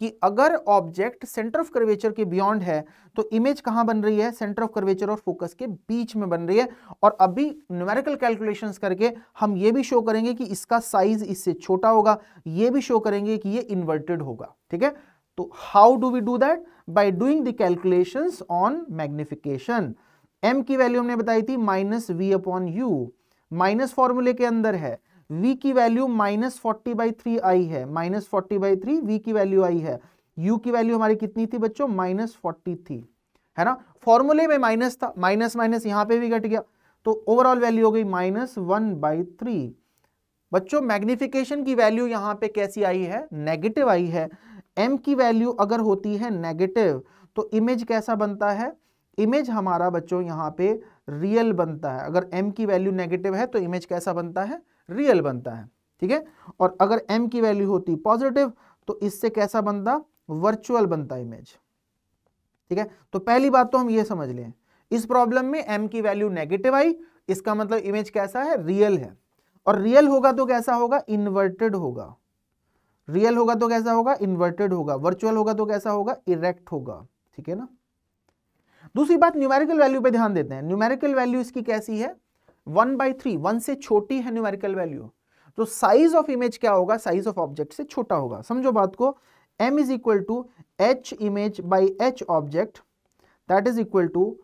कि अगर ऑब्जेक्ट सेंटर ऑफ कर्वेचर के बियॉन्ड है तो इमेज कहां बन रही है सेंटर ऑफ कर्वेचर और फोकस के बीच में बन रही है और अभी न्यूमेरिकल कैलकुलेशंस करके हम ये भी शो करेंगे कि इसका साइज इससे छोटा होगा ये भी शो करेंगे कि ये इन्वर्टेड होगा ठीक है तो how do we do that by doing the calculations on magnification M की वैल्यू हमने बताई थी minus we upon you minus फॉर्मूले के अंदर है v की value minus forty by three आई है minus forty by three V की वैल्यू आई है u की वैल्यू हमारी कितनी थी बच्चों माइनस फोर्टी थी है ना फॉर्मूले में माइनस था माइनस माइनस यहाँ पे भी घट गया तो ओवरऑल वैल्यू हो गई माइनस वन बाई थ्री बच्चों मैग्निफिकेशन की वैल्यू यहाँ पे कैसी आई है नेगेटिव आई है m की वैल्यू अगर होती है नेगेटिव तो इमेज कैसा बनता है इमेज हमारा बच्चों यहाँ पे रियल बनता है अगर एम की वैल्यू नेगेटिव है तो इमेज कैसा बनता है रियल बनता है ठीक है और अगर एम की वैल्यू होती पॉजिटिव तो इससे कैसा बनता वर्चुअल बनता इमेज ठीक है तो पहली बात तो हम ये समझ लें इस प्रॉब्लम में एम की वैल्यू नेगेटिव आई इसका मतलब इमेज कैसा है रियल है और रियल होगा तो कैसा होगा इन्वर्टेड होगा रियल होगा तो कैसा होगा इन्वर्टेड होगा वर्चुअल होगा तो कैसा होगा इरेक्ट होगा ठीक है ना दूसरी बात न्यूमेरिकल वैल्यू पे ध्यान देते हैं न्यूमेरिकल वैल्यू इसकी कैसी है वन बाई थ्री वन से छोटी है न्यूमेरिकल वैल्यू तो साइज ऑफ इमेज क्या होगा साइज ऑफ ऑब्जेक्ट से छोटा होगा समझो बात को M is equal to H image by H object that is equal to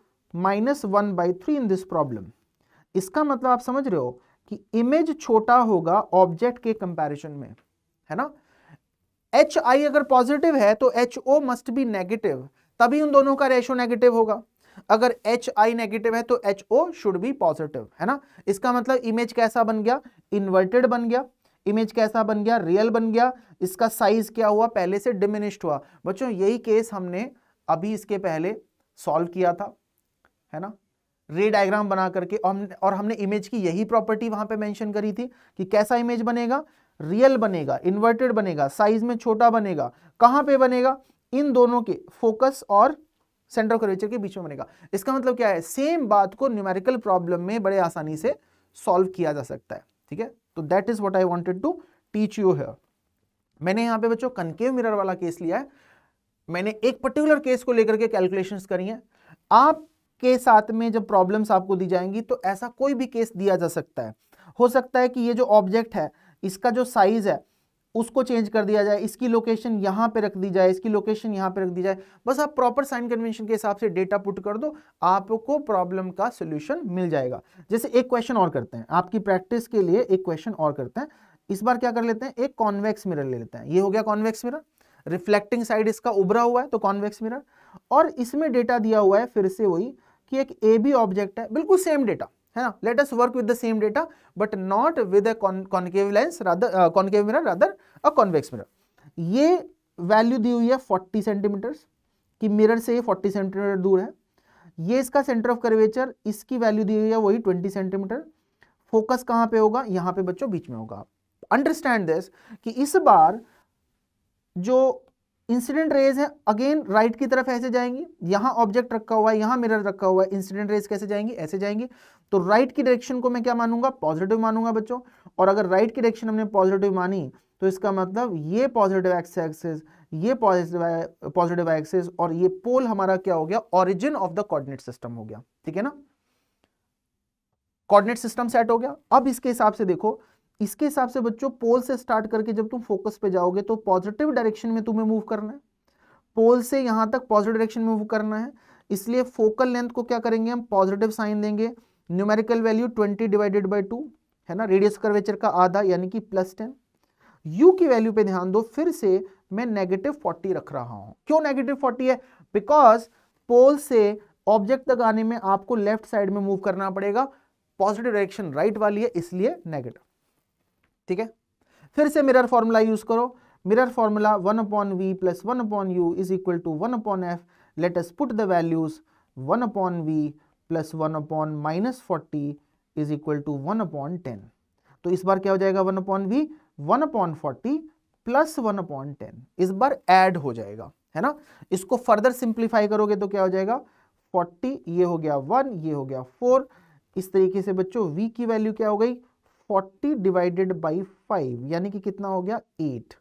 minus one by three in this problem इसका मतलब आप समझ रहे हो कि इमेज छोटा होगा ऑब्जेक्ट के कंपैरिजन में है ना एच आई अगर पॉजिटिव है तो H O must be negative तभी उन दोनों का रेशो नेगेटिव होगा अगर एच आई नेगेटिव है तो H O should be positive है ना इसका मतलब इमेज कैसा बन गया इन्वर्टेड बन गया इमेज कैसा बन गया रियल बन गया इसका साइज क्या हुआ पहले से डिमिनिश्ड हुआ बच्चों यही केस हमने अभी इसके पहले सॉल्व किया था है ना रे डायग्राम बना करके और हमने इमेज की यही प्रॉपर्टी वहां पे मेंशन करी थी कि कैसा इमेज बनेगा रियल बनेगा इन्वर्टेड बनेगा साइज में छोटा बनेगा कहां पे बनेगा इन दोनों के फोकस और सेंटर ऑफ कर्वेचर के बीच में बनेगा इसका मतलब क्या है सेम बात को न्यूमेरिकल प्रॉब्लम में बड़े आसानी से सॉल्व किया जा सकता है ठीक है तो that is what I wanted to teach you here मैंने यहां पे बच्चों कनकेव मिरर वाला केस लिया है मैंने एक पर्टिकुलर केस को लेकर के कैलकुलेशंस करी हैं आप के साथ में जब प्रॉब्लम्स आपको दी जाएंगी तो ऐसा कोई भी केस दिया जा सकता है हो सकता है कि ये जो ऑब्जेक्ट है इसका जो साइज है उसको चेंज कर दिया जाए इसकी लोकेशन यहां पे रख दी जाए इसकी लोकेशन यहाँ पे रख दी जाए बस आप प्रॉपर साइन कन्वेंशन के हिसाब से डेटा पुट कर दो आपको प्रॉब्लम का सोल्यूशन मिल जाएगा जैसे एक क्वेश्चन और करते हैं आपकी प्रैक्टिस के लिए एक क्वेश्चन और करते हैं इस बार क्या कर लेते हैं एक कॉन्वेक्स मिरर ले लेते हैं ये हो गया कॉन्वेक्स मिरर रिफ्लेक्टिंग साइड इसका उभरा हुआ है तो कॉन्वेक्स मिरर और इसमें डेटा दिया हुआ है फिर से वही कि एक ए बी ऑब्जेक्ट है बिल्कुल सेम डेटा है ना let us work with the same data but not with a concave lens rather concave mirror rather a convex mirror ये वैल्यू दी हुई है 40 सेंटीमीटर कि मिरर से ये 40 सेंटीमीटर दूर है ये इसका सेंटर ऑफ कर्वेचर इसकी वैल्यू दी हुई है वही 20 सेंटीमीटर फोकस कहाँ पे होगा यहाँ पे बच्चों बीच में होगा अंडरस्टैंड दिस कि इस बार जो इंसिडेंट रेज है अगेन राइट right की तरफ ऐसे जाएंगी यहाँ ऑब्जेक्ट रखा हुआ है यहाँ मिरर रखा हुआ है इंसिडेंट रेज कैसे जाएंगी ऐसे जाएंगी तो राइट right की डायरेक्शन को मैं क्या मानूंगा पॉजिटिव मानूंगा बच्चों और अगर राइट right की डायरेक्शन हमने पॉजिटिव मानी तो इसका मतलब ये पॉजिटिव एक्स एक्सेस ये पॉजिटिव पॉजिटिव एक्सेस और ये पोल हमारा क्या हो गया origin of the coordinate system हो गया ठीक है ना कोऑर्डिनेट सिस्टम सेट हो गया अब इसके हिसाब से देखो इसके हिसाब से बच्चों पोल से स्टार्ट करके जब तुम फोकस पे जाओगे तो पॉजिटिव डायरेक्शन में तुम्हें मूव करना है पोल से यहां तक पॉजिटिव डायरेक्शन में मूव करना है इसलिए फोकल लेंथ को क्या करेंगे हम पॉजिटिव साइन देंगे numerical value twenty divided by two है ना रेडियस कर्वेचर का आधा यानी कि प्लस टेन u की वैल्यू पे ध्यान दो फिर से मैं नेगेटिव 40 रख रहा हूं क्यों नेगेटिव 40 है बिकॉज पोल से ऑब्जेक्ट तक आने में आपको लेफ्ट साइड में मूव करना पड़ेगा पॉजिटिव डायरेक्शन राइट वाली है इसलिए नेगेटिव ठीक है फिर से मिरर फॉर्मूला यूज करो mirror formula one upon we plus one upon you is equal to one upon f let us put the values one upon we plus one upon minus forty is equal to one upon ten तो इस बार क्या हो जाएगा one upon v one upon forty plus one upon ten इस बार add हो जाएगा है ना इसको फर्दर सिंप्लीफाई करोगे तो क्या हो जाएगा फोर्टी ये हो गया वन ये हो गया फोर इस तरीके से बच्चों वी की वैल्यू क्या हो गई फोर्टी डिवाइडेड बाई फाइव यानी कि कितना हो गया एट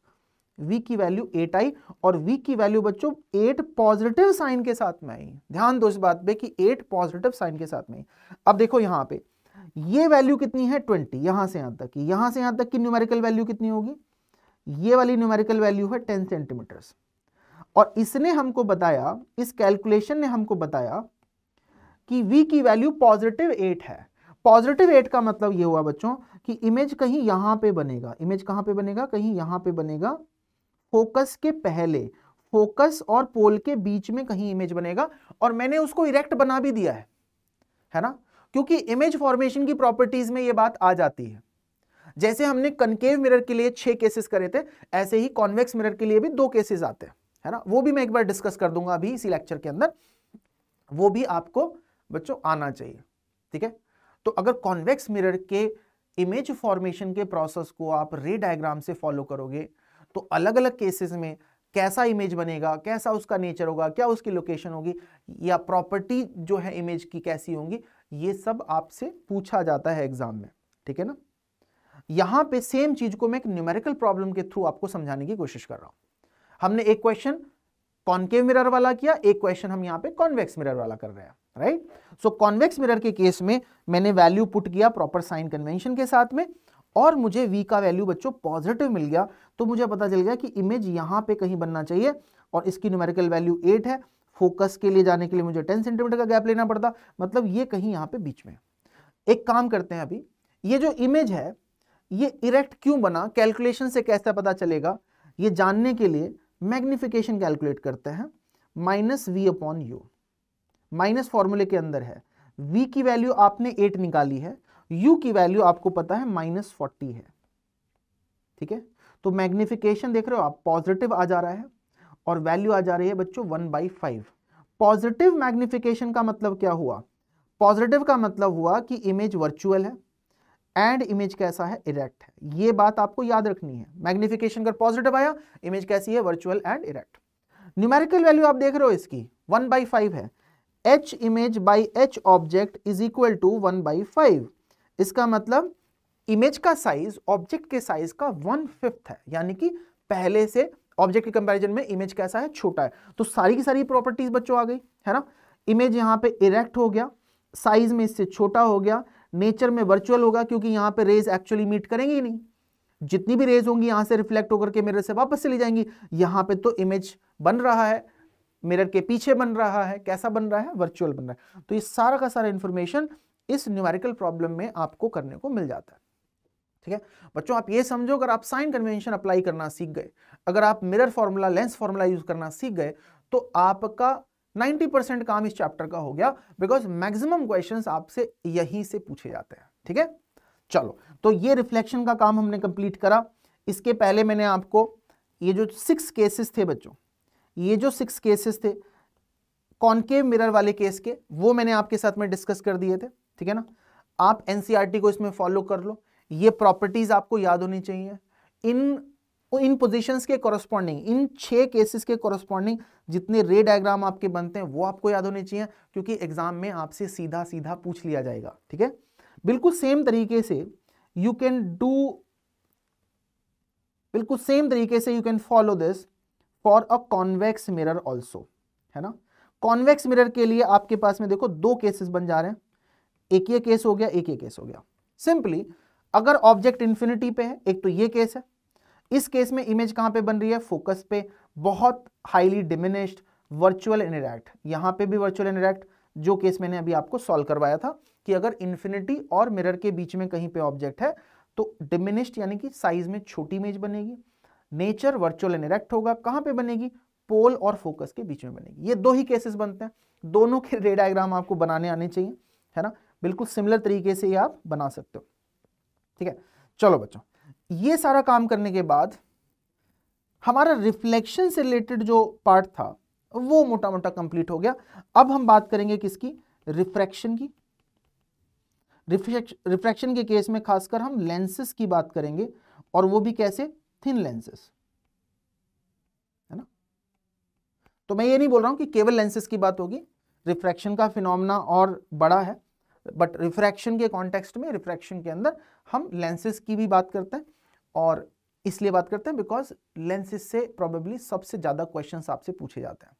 v की वैल्यू एट आई और v की वैल्यू बच्चों एट पॉजिटिव साइन के साथ में आई ध्यान दो इस बात पे कि एट पॉजिटिव साइन के साथ में अब देखो यहां पे ये वैल्यू कितनी है ट्वेंटी यहां से यहां तक की यहां से यहां तक की न्यूमेरिकल वैल्यू कितनी होगी ये वाली न्यूमेरिकल वैल्यू है टेन सेंटीमीटर और इसने हमको बताया इस कैलकुलेशन ने हमको बताया कि v की वैल्यू पॉजिटिव एट है पॉजिटिव एट का मतलब ये हुआ बच्चों कि इमेज कहीं यहां पे बनेगा इमेज कहां पे बनेगा कहीं यहां पे बनेगा फोकस के पहले फोकस और पोल के बीच में कहीं इमेज बनेगा और मैंने उसको इरेक्ट बना भी दिया है है ना क्योंकि इमेज फॉर्मेशन की प्रॉपर्टीज में यह बात आ जाती है जैसे हमने कनकेव मिरर के लिए छह केसेस करे थे ऐसे ही कॉन्वेक्स मिरर के लिए भी दो केसेस आते हैं है ना वो भी मैं एक बार डिस्कस कर दूंगा अभी इसी लेक्चर के अंदर वो भी आपको बच्चों आना चाहिए ठीक है तो अगर कॉन्वेक्स मिरर के इमेज फॉर्मेशन के प्रोसेस को आप रे डायग्राम से फॉलो करोगे तो अलग अलग केसेस में कैसा इमेज बनेगा कैसा उसका नेचर होगा क्या उसकी लोकेशन होगी या प्रॉपर्टी जो है इमेज की कैसी होंगी ये सब आपसे पूछा जाता है एग्जाम में ठीक है ना यहां पे सेम चीज को मैं एक न्यूमेरिकल प्रॉब्लम के थ्रू आपको समझाने की कोशिश कर रहा हूं हमने एक क्वेश्चन कॉन्केव मिरर वाला किया एक क्वेश्चन हम यहाँ पे कॉन्वेक्स मिरर वाला कर रहे हैं राइट सो कॉन्वेक्स मिरर के केस में मैंने वैल्यू पुट किया प्रॉपर साइन कन्वेंशन के साथ में और मुझे वी का वैल्यू बच्चों पॉजिटिव मिल गया तो मुझे पता चल गया कि इमेज यहाँ पे कहीं बनना चाहिए और इसकी न्यूमेरिकल वैल्यू एट है फोकस के लिए जाने के लिए मुझे टेन सेंटीमीटर का गैप लेना पड़ता मतलब ये कहीं यहाँ पे बीच में एक काम करते हैं अभी ये जो इमेज है ये इरेक्ट क्यों बना कैलकुलेशन से कैसे पता चलेगा ये जानने के लिए मैग्निफिकेशन कैलकुलेट करते हैं minus we upon you minus फॉर्मूले के अंदर है v की वैल्यू आपने एट निकाली है u की वैल्यू आपको पता है माइनस फोर्टी है ठीक है तो मैग्निफिकेशन देख रहे हो आप पॉजिटिव आ जा रहा है और वैल्यू आ जा रही है बच्चों one by five positive magnification का मतलब क्या हुआ पॉजिटिव का मतलब हुआ कि इमेज वर्चुअल है एंड इमेज कैसा है इरेक्ट है ये बात आपको याद रखनी है मैग्निफिकेशन अगर पॉजिटिव आया इमेज कैसी है virtual and erect numerical value आप देख रहे हो इसकी वन बाई फाइव है h image by H object is equal to one by five इसका मतलब इमेज का साइज ऑब्जेक्ट के साइज का वन फिफ्थ है यानी कि पहले से ऑब्जेक्ट के कंपैरिजन में इमेज कैसा है छोटा है तो सारी की सारी प्रॉपर्टीज बच्चों आ गई है ना इमेज यहाँ पे इरेक्ट हो गया साइज में इससे छोटा हो गया नेचर में वर्चुअल होगा क्योंकि यहाँ पे रेज एक्चुअली मीट करेंगे ही नहीं जितनी भी रेज होंगी यहाँ से रिफ्लेक्ट होकर के मिरर से वापस चली जाएंगी यहाँ पे तो इमेज बन रहा है मिरर के पीछे बन रहा है कैसा बन रहा है वर्चुअल बन रहा है तो ये सारा का सारा इन्फॉर्मेशन इस न्यूमेरिकल प्रॉब्लम में आपको करने को मिल जाता है ठीक है बच्चों आप ये समझो अगर आप साइन कन्वेंशन अप्लाई करना सीख गए अगर आप mirror formula lens formula use करना सीख गए तो आपका 90 काम इस चैप्टर का हो गया बिकॉज मैक्सिमम क्वेश्चंस आपसे यहीं से पूछे जाते हैं ठीक है चलो तो ये रिफ्लेक्शन का काम हमने कंप्लीट करा इसके पहले मैंने आपको ये जो सिक्स केसेस थे बच्चों ये जो सिक्स केसेस थे कॉनकेव मिरर वाले केस के वो मैंने आपके साथ में डिस्कस कर दिए थे ठीक है ना आप एनसीआरटी e को इसमें फॉलो कर लो ये प्रॉपर्टीज आपको याद होनी चाहिए इन इन पोजीशंस के कॉरस्पॉन्डिंग इन छह केसेस के कॉरस्पॉन्डिंग जितने रे डायग्राम आपके बनते हैं वो आपको याद होने चाहिए क्योंकि एग्जाम में आपसे सीधा सीधा पूछ लिया जाएगा ठीक है बिल्कुल सेम तरीके से यू कैन डू बिल्कुल सेम तरीके से you can follow this for a convex mirror also है ना कॉन्वेक्स मिरर के लिए आपके पास में देखो दो केसेस बन जा रहे हैं एक ये केस हो गया एक ये केस हो गया सिंपली अगर ऑब्जेक्ट इन्फिनिटी पे है एक तो ये केस है इस केस में इमेज कहां पे बन रही है फोकस पे बहुत हाईली डिमिनिश्ड वर्चुअल इनरैक्ट यहां पे भी वर्चुअल इनरैक्ट जो केस मैंने अभी आपको सॉल्व करवाया था कि अगर इन्फिनिटी और मिरर के बीच में कहीं पे ऑब्जेक्ट है तो डिमिनिश्ड यानी कि साइज में छोटी इमेज बनेगी नेचर वर्चुअल इनरेक्ट होगा कहां पे बनेगी पोल और फोकस के बीच में बनेगी ये दो ही केसेस बनते हैं दोनों के रे डायग्राम आपको बनाने आने चाहिए है ना बिल्कुल सिमिलर तरीके से ये आप बना सकते हो ठीक है चलो बच्चों ये सारा काम करने के बाद हमारा रिफ्लेक्शन से रिलेटेड जो पार्ट था वो मोटा मोटा कंप्लीट हो गया अब हम बात करेंगे किसकी रिफ्रैक्शन की रिफ्रैक्शन के केस में खासकर हम लेंसेस की बात करेंगे और वो भी कैसे थिन लेंसेस है ना तो मैं ये नहीं बोल रहा हूं कि केवल लेंसेस की बात होगी रिफ्रैक्शन का फिनोमिना और बड़ा है बट रिफ्रैक्शन के कॉन्टेक्स्ट में रिफ्रैक्शन के अंदर हम लेंसेज की भी बात करते हैं और इसलिए बात करते हैं बिकॉज लेंसेज से प्रॉबेबली सबसे ज़्यादा क्वेश्चन आपसे पूछे जाते हैं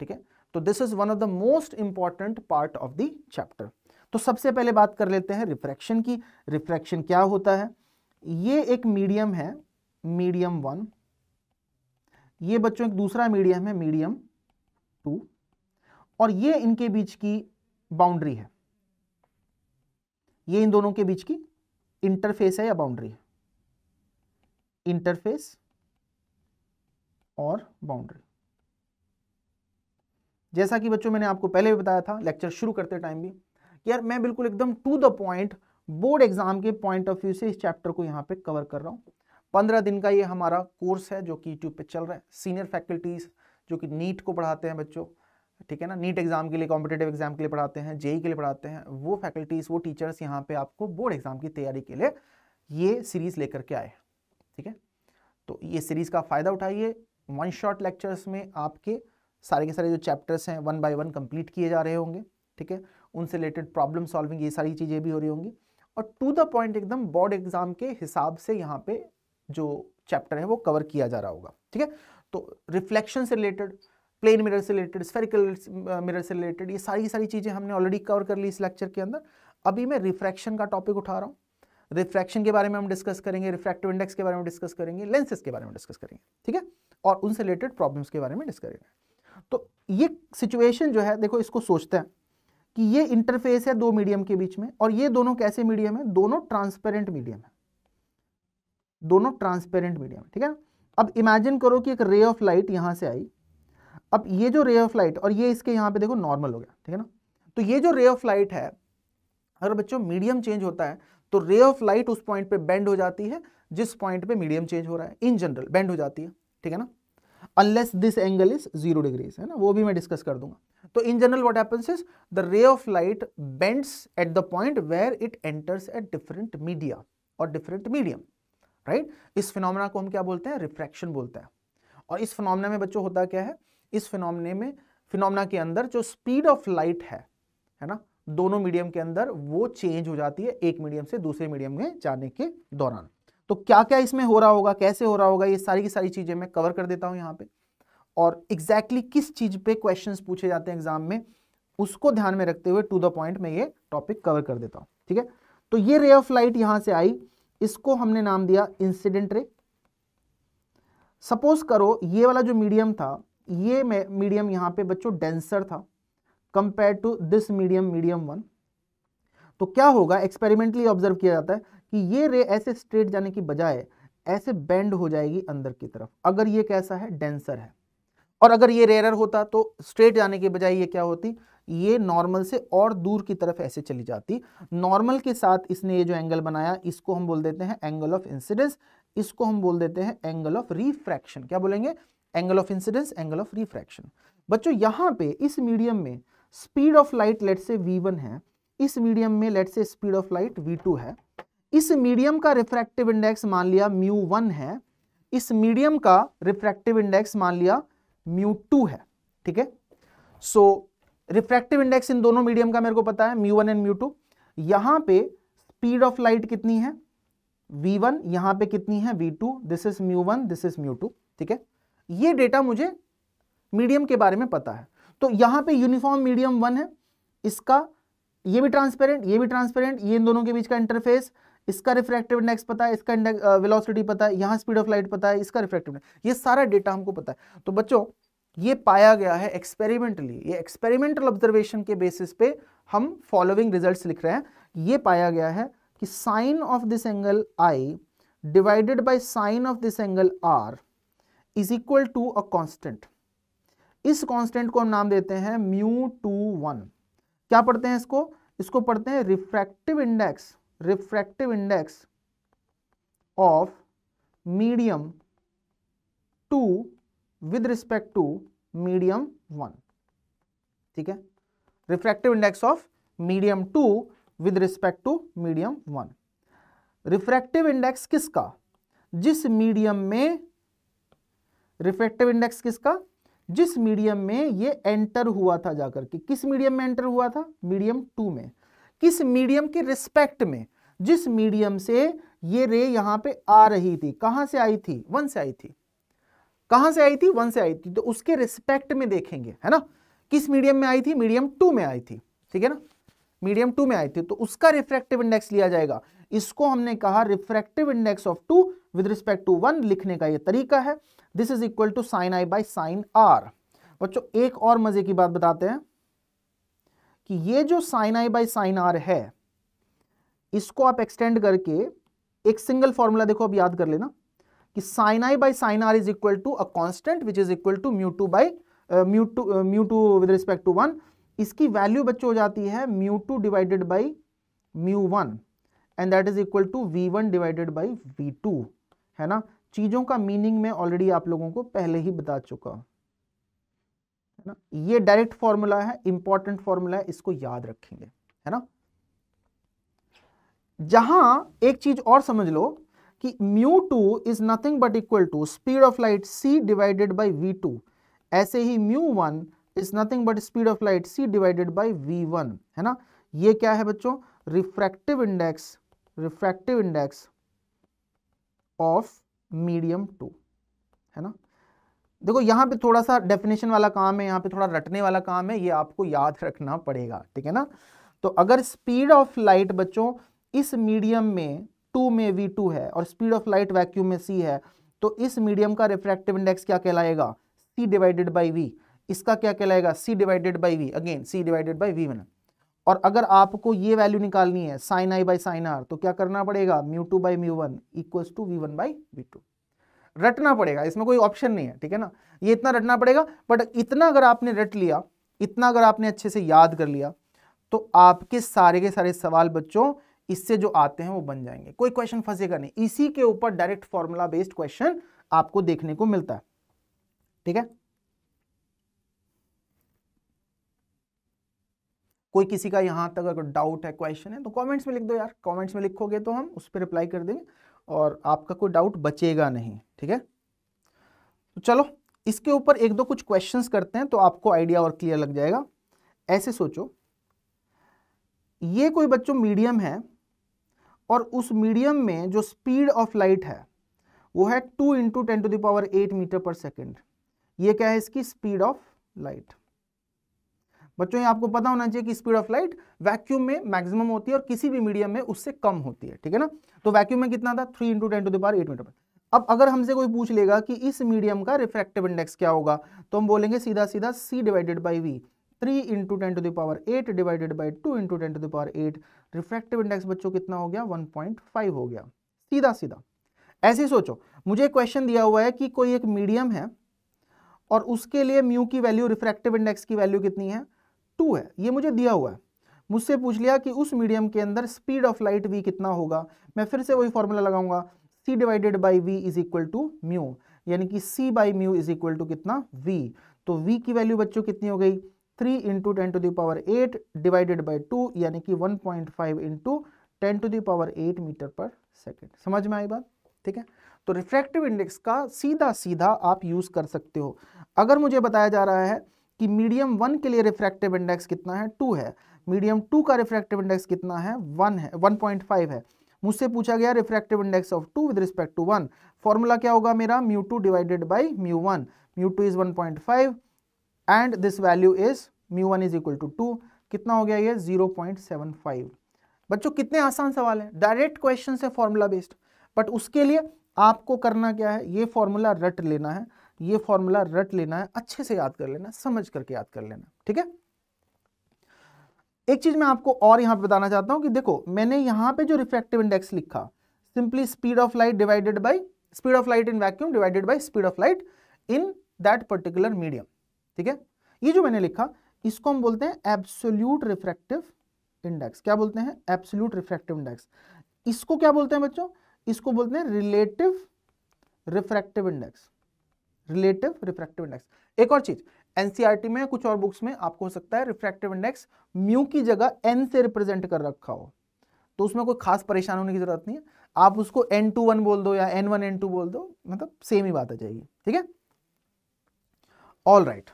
ठीक है तो this is one of the most important part of the chapter तो सबसे पहले बात कर लेते हैं रिफ्रैक्शन की रिफ्रैक्शन क्या होता है ये एक मीडियम है मीडियम वन ये बच्चों एक दूसरा मीडियम है मीडियम टू और ये इनके बीच की बाउंड्री है ये इन दोनों के बीच की इंटरफेस है या बाउंड्री है इंटरफेस और बाउंड्री जैसा कि बच्चों मैंने आपको पहले भी बताया था लेक्चर शुरू करते टाइम भी कि यार मैं बिल्कुल एकदम to the point board exam के पॉइंट ऑफ व्यू से इस चैप्टर को यहां पे कवर कर रहा हूं पंद्रह दिन का ये हमारा कोर्स है जो कि यूट्यूब पे चल रहा है सीनियर फैकल्टीज जो कि नीट को पढ़ाते हैं बच्चों ठीक है ना नीट एग्जाम के लिए कॉम्पिटेटिव एग्जाम के लिए पढ़ाते हैं जेई के लिए पढ़ाते हैं वो फैकल्टीज वो टीचर्स यहाँ पे आपको बोर्ड एग्जाम की तैयारी के लिए ये सीरीज लेकर के आए ठीक है तो ये सीरीज का फायदा उठाइए वन शॉर्ट लेक्चर्स में आपके सारे के सारे जो चैप्टर्स हैं वन बाय वन कंप्लीट किए जा रहे होंगे ठीक है उनसे रिलेटेड प्रॉब्लम सॉल्विंग ये सारी चीज़ें भी हो रही होंगी और टू द पॉइंट एकदम बोर्ड एग्जाम के हिसाब से यहाँ पे जो चैप्टर है वो कवर किया जा रहा होगा ठीक है तो रिफ्लेक्शन से रिलेटेड प्लेन मिरर से रिलेटेड स्फेरिकल मिरर से रिलेटेड ये सारी सारी चीज़ें हमने ऑलरेडी कवर कर ली इस लेक्चर के अंदर अभी मैं रिफ्रैक्शन का टॉपिक उठा रहा हूँ रिफ्रैक्शन के बारे में हम डिस्कस करेंगे रिफ्रैक्टिव इंडेक्स के बारे में डिस्कस करेंगे लेंसेज के बारे में डिस्कस करेंगे ठीक है और उनसे रिलेटेड प्रॉब्लम्स के बारे में डिस्कस करेंगे तो ये सिचुएशन जो है देखो इसको सोचते हैं कि ये इंटरफेस है दो मीडियम के बीच में और ये दोनों कैसे मीडियम है दोनों ट्रांसपेरेंट मीडियम है दोनों ट्रांसपेरेंट मीडियम ठीक है अब इमेजिन करो कि एक रे ऑफ लाइट यहाँ से आई अब ये जो रे ऑफ लाइट और ये इसके यहाँ पे देखो नॉर्मल हो गया ठीक है ना तो ये जो रे ऑफ लाइट है अगर बच्चों मीडियम चेंज होता है तो रे ऑफ लाइट उस पॉइंट पे बेंड हो जाती है जिस पॉइंट पे मीडियम चेंज हो रहा है इन जनरल बेंड हो जाती है ठीक है ना unless this angle is zero degrees है ना वो भी मैं डिस्कस कर दूंगा तो in general what happens is the ray of light bends at the point where it enters at different media और डिफरेंट मीडियम राइट इस फिनोमिना को हम क्या बोलते हैं रिफ्रैक्शन बोलते हैं और इस फिनोमिना में बच्चों होता क्या है इस फिनोमने में फिनोमना के अंदर जो स्पीड ऑफ लाइट है है ना दोनों मीडियम के अंदर वो चेंज हो जाती है एक मीडियम से दूसरे मीडियम में जाने के दौरान तो क्या क्या इसमें हो रहा होगा कैसे हो रहा होगा ये सारी की सारी चीज़ें मैं कवर कर देता हूं यहाँ पे और एग्जैक्टली exactly किस चीज़ पे क्वेश्चंस पूछे जाते हैं एग्जाम में उसको ध्यान में रखते हुए टू द पॉइंट में ये टॉपिक कवर कर देता हूँ ठीक है तो ये रे ऑफ लाइट यहां से आई इसको हमने नाम दिया इंसिडेंट रे सपोज करो ये वाला जो मीडियम था ये मीडियम यहाँ पे बच्चों डेंसर था compare to this medium medium one तो क्या होगा एक्सपेरिमेंटली ऑब्जर्व किया जाता है कि ये रे ऐसे स्ट्रेट जाने की बजाय ऐसे बेंड हो जाएगी अंदर की तरफ अगर ये कैसा है डेंसर है और अगर ये रेयर होता तो स्ट्रेट जाने के बजाय ये क्या होती ये नॉर्मल से और दूर की तरफ ऐसे चली जाती नॉर्मल के साथ इसने ये जो एंगल बनाया इसको हम बोल देते हैं एंगल ऑफ इंसिडेंस इसको हम बोल देते हैं एंगल ऑफ रिफ्रैक्शन क्या बोलेंगे angle of incidence angle of refraction बच्चों यहाँ पे इस मीडियम में स्पीड ऑफ लाइट लेट से v1 है इस मीडियम में लेट से स्पीड ऑफ लाइट v2 है इस मीडियम का रिफ्रैक्टिव इंडेक्स मान लिया म्यू वन है इस मीडियम का रिफ्रैक्टिव इंडेक्स मान लिया म्यू टू है ठीक है सो रिफ्रैक्टिव इंडेक्स इन दोनों मीडियम का मेरे को पता है mu one and mu two यहाँ पे स्पीड ऑफ लाइट कितनी है वी वन यहाँ पे कितनी है v two this is mu one this is mu two ठीक है ये डेटा मुझे मीडियम के बारे में पता है तो यहां पे यूनिफॉर्म मीडियम वन है इसका ये भी ट्रांसपेरेंट ये भी ट्रांसपेरेंट ये इन दोनों के बीच का इंटरफेस इसका रिफ्रैक्टिव इंडेक्स पता है इसका वेलोसिटी पता है यहां स्पीड ऑफ लाइट पता है इसका रिफ्रैक्टिव ये सारा डेटा हमको पता है तो बच्चों ये पाया गया है एक्सपेरिमेंटली ये एक्सपेरिमेंटल ऑब्जर्वेशन के बेसिस पे हम फॉलोइंग रिजल्ट्स लिख रहे हैं ये पाया गया है कि sine of this angle i divided by sine of this angle r is equal to a constant इस कांस्टेंट को हम नाम देते हैं म्यू टू वन क्या पढ़ते हैं इसको इसको पढ़ते हैं refractive index refractive index of medium two with respect to medium one ठीक है refractive index of medium two with respect to medium one refractive index किसका जिस मीडियम में रिफ्लेक्टिव इंडेक्स किसका जिस मीडियम में ये एंटर हुआ था जाकर के किस मीडियम में एंटर हुआ था मीडियम टू में किस मीडियम के रिस्पेक्ट में जिस मीडियम से ये रे यहां पे आ रही थी कहां से आई थी वन से आई थी कहां से आई थी वन से आई थी तो उसके रिस्पेक्ट में देखेंगे है ना किस मीडियम में आई थी मीडियम टू में आई थी ठीक है ना मीडियम टू में आई थी तो उसका रिफ्रेक्टिव इंडेक्स लिया जाएगा इसको हमने कहा refractive index of two with respect to one लिखने का ये तरीका है this is equal to sine i by sine r बच्चों एक और मजे की बात बताते हैं कि ये जो sine i by sine r है इसको आप एक्सटेंड करके एक सिंगल फॉर्मूला देखो अब याद कर लेना कि sine i by sine r is equal to a constant which is equal to mu two by mu two mu two with respect to one इसकी वैल्यू बच्चों हो जाती है mu two divided by mu one and that is equal to v one divided by v two है ना चीज़ों का meaning में ऑलरेडी आप लोगों को पहले ही बता चुका हूं है ना ये डायरेक्ट फॉर्मूला है इंपॉर्टेंट फॉर्मूला है इसको याद रखेंगे है ना जहां एक चीज और समझ लो कि mu two is nothing but equal to speed of light c divided by v two ऐसे ही mu one is nothing but speed of light c divided by v one है ना ये क्या है बच्चों refractive index refractive index of medium two है ना देखो यहां पे थोड़ा सा डेफिनेशन वाला काम है यहाँ पे थोड़ा रटने वाला काम है ये आपको याद रखना पड़ेगा ठीक है ना तो अगर स्पीड ऑफ लाइट बच्चों इस मीडियम में टू में वी टू है और स्पीड ऑफ लाइट वैक्यूम में सी है तो इस मीडियम का रिफ्रैक्टिव इंडेक्स क्या कहलाएगा सी डिवाइडेड बाई वी इसका क्या कहलाएगा c divided by v again c divided by v one और अगर आपको ये वैल्यू निकालनी है sine i by sine r तो क्या करना पड़ेगा mu two by mu one equal to v one by v two रटना पड़ेगा इसमें कोई ऑप्शन नहीं है ठीक है ना ये इतना रटना पड़ेगा बट इतना अगर आपने रट लिया इतना अगर आपने अच्छे से याद कर लिया तो आपके सारे के सारे सवाल बच्चों इससे जो आते हैं वो बन जाएंगे कोई क्वेश्चन फंसेगा नहीं इसी के ऊपर डायरेक्ट फॉर्मूला बेस्ड क्वेश्चन आपको देखने को मिलता है ठीक है कोई किसी का यहाँ तक अगर डाउट है क्वेश्चन है तो कमेंट्स में लिख दो यार कमेंट्स में लिखोगे तो हम उस पर रिप्लाई कर देंगे और आपका कोई डाउट बचेगा नहीं ठीक है तो चलो इसके ऊपर एक दो कुछ क्वेश्चंस करते हैं तो आपको आइडिया और क्लियर लग जाएगा ऐसे सोचो ये कोई बच्चों मीडियम है और उस मीडियम में जो स्पीड ऑफ लाइट है वो है two into ten to the power eight metre per second ये क्या है इसकी स्पीड ऑफ लाइट बच्चों ये आपको पता होना चाहिए कि स्पीड ऑफ लाइट वैक्यूम में मैक्सिमम होती है और किसी भी मीडियम में उससे कम होती है ठीक है ना तो वैक्यूम में कितना था three into ten to the power eight metre अब अगर हमसे कोई पूछ लेगा कि इस मीडियम का रिफ्रैक्टिव इंडेक्स क्या होगा तो हम बोलेंगे सीधा सीधा c divided by v three into ten to the power eight divided by two into ten to the power eight refractive index बच्चों कितना हो गया वन पॉइंट फाइव हो गया सीधा सीधा ऐसे ही सोचो मुझे क्वेश्चन दिया हुआ है कि कोई एक मीडियम है और उसके लिए म्यू की वैल्यू रिफ्रैक्टिव इंडेक्स की वैल्यू कितनी है टू है ये मुझे दिया हुआ है मुझसे पूछ लिया कि उस मीडियम के अंदर स्पीड ऑफ लाइट वी कितना होगा मैं फिर से वही फॉर्मूला लगाऊंगा c divided by v is equal to mu यानी कि c by mu is equal to कितना वी तो वी की वैल्यू बच्चों कितनी हो गई three into ten to the power eight divided by two यानी कि one point five into ten to the power eight metre per second समझ में आई बात ठीक है तो रिफ्रैक्टिव इंडेक्स का सीधा सीधा आप यूज़ कर सकते हो अगर मुझे बताया जा रहा है कि मीडियम वन के लिए रिफ्रैक्टिव इंडेक्स कितना है टू है मीडियम टू का रिफ्रैक्टिव इंडेक्स कितना है वन है वन पॉइंट फाइव है मुझसे पूछा गया refractive index of two with respect to one formula क्या होगा मेरा mu two divided by mu one mu two is one point five and this value is mu one is equal to two कितना हो गया ये zero point seven five बच्चों कितने आसान सवाल है डायरेक्ट क्वेश्चन है फॉर्मूला बेस्ड बट उसके लिए आपको करना क्या है ये फॉर्मूला रट लेना है ये फॉर्मूला रट लेना है अच्छे से याद कर लेना समझ करके याद कर लेना ठीक है एक चीज मैं आपको और यहां पे बताना चाहता हूं कि देखो मैंने यहां पे जो रिफ्रेक्टिव इंडेक्स लिखा simply speed of light divided by speed of light in vacuum divided by speed of light in that particular medium ठीक है ये जो मैंने लिखा इसको हम बोलते हैं एब्सोल्यूट रिफ्रैक्टिव इंडेक्स क्या बोलते हैं एब्सोल्यूट रिफ्रैक्टिव इंडेक्स इसको क्या बोलते हैं बच्चों इसको बोलते हैं relative refractive index relative refractive index एक और चीज एनसीईआरटी e में कुछ और बुक्स में आपको हो सकता है रिफ्रैक्टिव इंडेक्स म्यू की जगह एन से रिप्रेजेंट कर रखा हो तो उसमें कोई खास परेशान होने की जरूरत नहीं है आप उसको एन टू वन बोल दो या एन वन एन टू बोल दो मतलब सेम ही बात आ जाएगी ठीक है ऑल राइट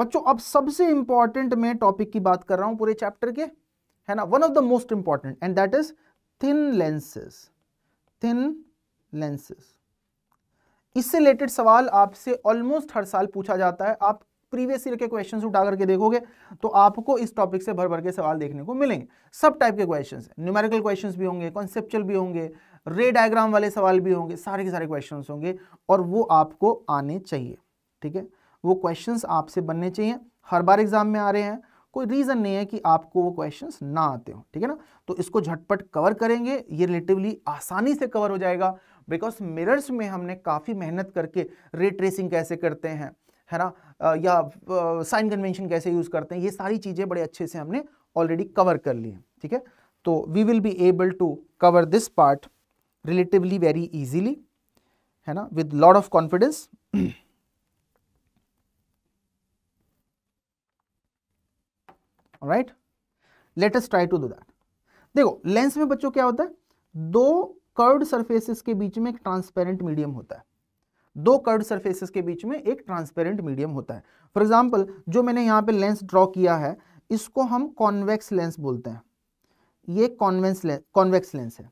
बच्चों अब सबसे इंपॉर्टेंट मैं टॉपिक की बात कर रहा हूं पूरे चैप्टर के है ना one of the most important and that is thin lenses thin lenses इससे रिलेटेड सवाल आपसे ऑलमोस्ट हर साल पूछा जाता है आप प्रीवियस ईयर के क्वेश्चंस उठा करके देखोगे तो आपको इस टॉपिक से भर भर के सवाल देखने को मिलेंगे सब टाइप के क्वेश्चंस न्यूमेरिकल क्वेश्चंस भी होंगे कॉन्सेप्चुअल भी होंगे रे डायग्राम वाले सवाल भी होंगे सारे के सारे क्वेश्चंस होंगे और वो आपको आने चाहिए ठीक है वो क्वेश्चन आपसे बनने चाहिए हर बार एग्जाम में आ रहे हैं कोई रीज़न नहीं है कि आपको वो क्वेश्चंस ना आते हो ठीक है ना तो इसको झटपट कवर करेंगे ये रिलेटिवली आसानी से कवर हो जाएगा बिकॉज मिरर्स में हमने काफ़ी मेहनत करके रेट्रेसिंग ट्रेसिंग कैसे करते हैं है ना या साइन कन्वेंशन कैसे यूज़ करते हैं ये सारी चीज़ें बड़े अच्छे से हमने ऑलरेडी कवर कर ली हैं ठीक है तो we will be able to cover this part relatively very easily है ना with lots of confidence right let's just try to do that देखो लेंस में बच्चों क्या होता है दो कर्ड सरफेसिस के बीच में एक ट्रांसपेरेंट मीडियम होता है दो कर्ड सरफेसिस के बीच में एक ट्रांसपेरेंट मीडियम होता है फॉर एग्जाम्पल जो मैंने यहाँ पे लेंस ड्रॉ किया है इसको हम कॉन्वेक्स लेंस बोलते हैं ये कॉन्वेंस कॉन्वेक्स लेंस है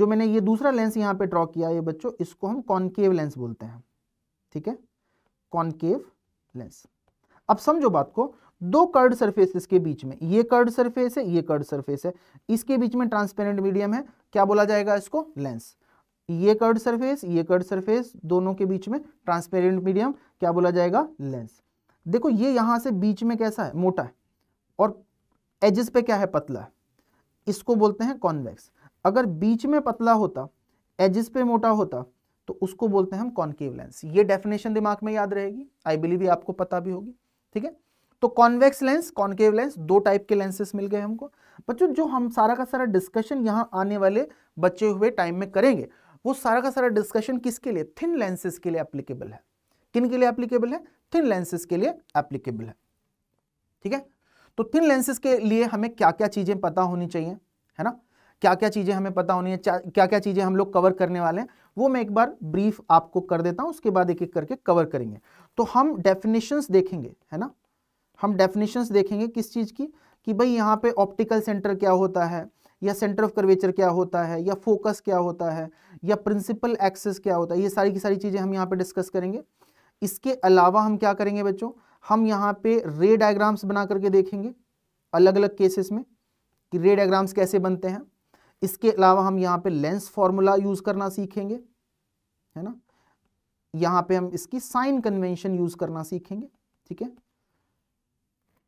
जो मैंने ये दूसरा लेंस यहाँ पे ड्रॉ किया ये बच्चों इसको हम कॉन्केव लेंस बोलते हैं ठीक है कॉन्केव लेंस अब समझो बात को दो कर्ड सरफेसेस के बीच में ये कर्ड सरफेस है ये कर्ड सरफेस है इसके बीच में ट्रांसपेरेंट मीडियम है क्या बोला जाएगा इसको लेंस ये कर्ड सरफेस ये कर्ड सरफेस दोनों के बीच में ट्रांसपेरेंट मीडियम क्या बोला जाएगा लेंस देखो ये यहां से बीच में कैसा है मोटा है और एजेस पे क्या है पतला है इसको बोलते हैं कॉन्वेक्स अगर बीच में पतला होता एजेस पे मोटा होता तो उसको बोलते हैं हम कॉन्केव लेंस ये डेफिनेशन दिमाग में याद रहेगी आई बिलीव ये आपको पता भी होगी ठीक है तो कॉन्वेक्स लेंस कॉन्केव लेंस दो टाइप के लेंसेस मिल गए हमको बच्चों जो हम सारा का सारा डिस्कशन यहाँ आने वाले बचे हुए टाइम में करेंगे वो सारा का सारा डिस्कशन किसके लिए थिन लेंसेज के लिए एप्लीकेबल है किन के लिए एप्लीकेबल है थिन लेंसेज के लिए एप्लीकेबल है ठीक है तो थिन लेंसेज के लिए हमें क्या क्या चीज़ें पता होनी चाहिए है ना क्या क्या चीज़ें हमें पता होनी है क्या क्या चीज़ें हम लोग कवर करने वाले हैं वो मैं एक बार ब्रीफ आपको कर देता हूं उसके बाद एक एक करके कवर करेंगे तो हम डेफिनेशंस देखेंगे है ना हम डेफिनेशंस देखेंगे किस चीज़ की कि भाई यहाँ पे ऑप्टिकल सेंटर क्या होता है या सेंटर ऑफ कर्वेचर क्या होता है या फोकस क्या होता है या प्रिंसिपल एक्सेस क्या होता है ये सारी की सारी चीज़ें हम यहाँ पे डिस्कस करेंगे इसके अलावा हम क्या करेंगे बच्चों हम यहाँ पे रे डायग्राम्स बना करके देखेंगे अलग अलग केसेस में कि रे डायग्राम्स कैसे बनते हैं इसके अलावा हम यहाँ पे लेंस फॉर्मूला यूज़ करना सीखेंगे है ना यहाँ पे हम इसकी साइन कन्वेंशन यूज़ करना सीखेंगे ठीक है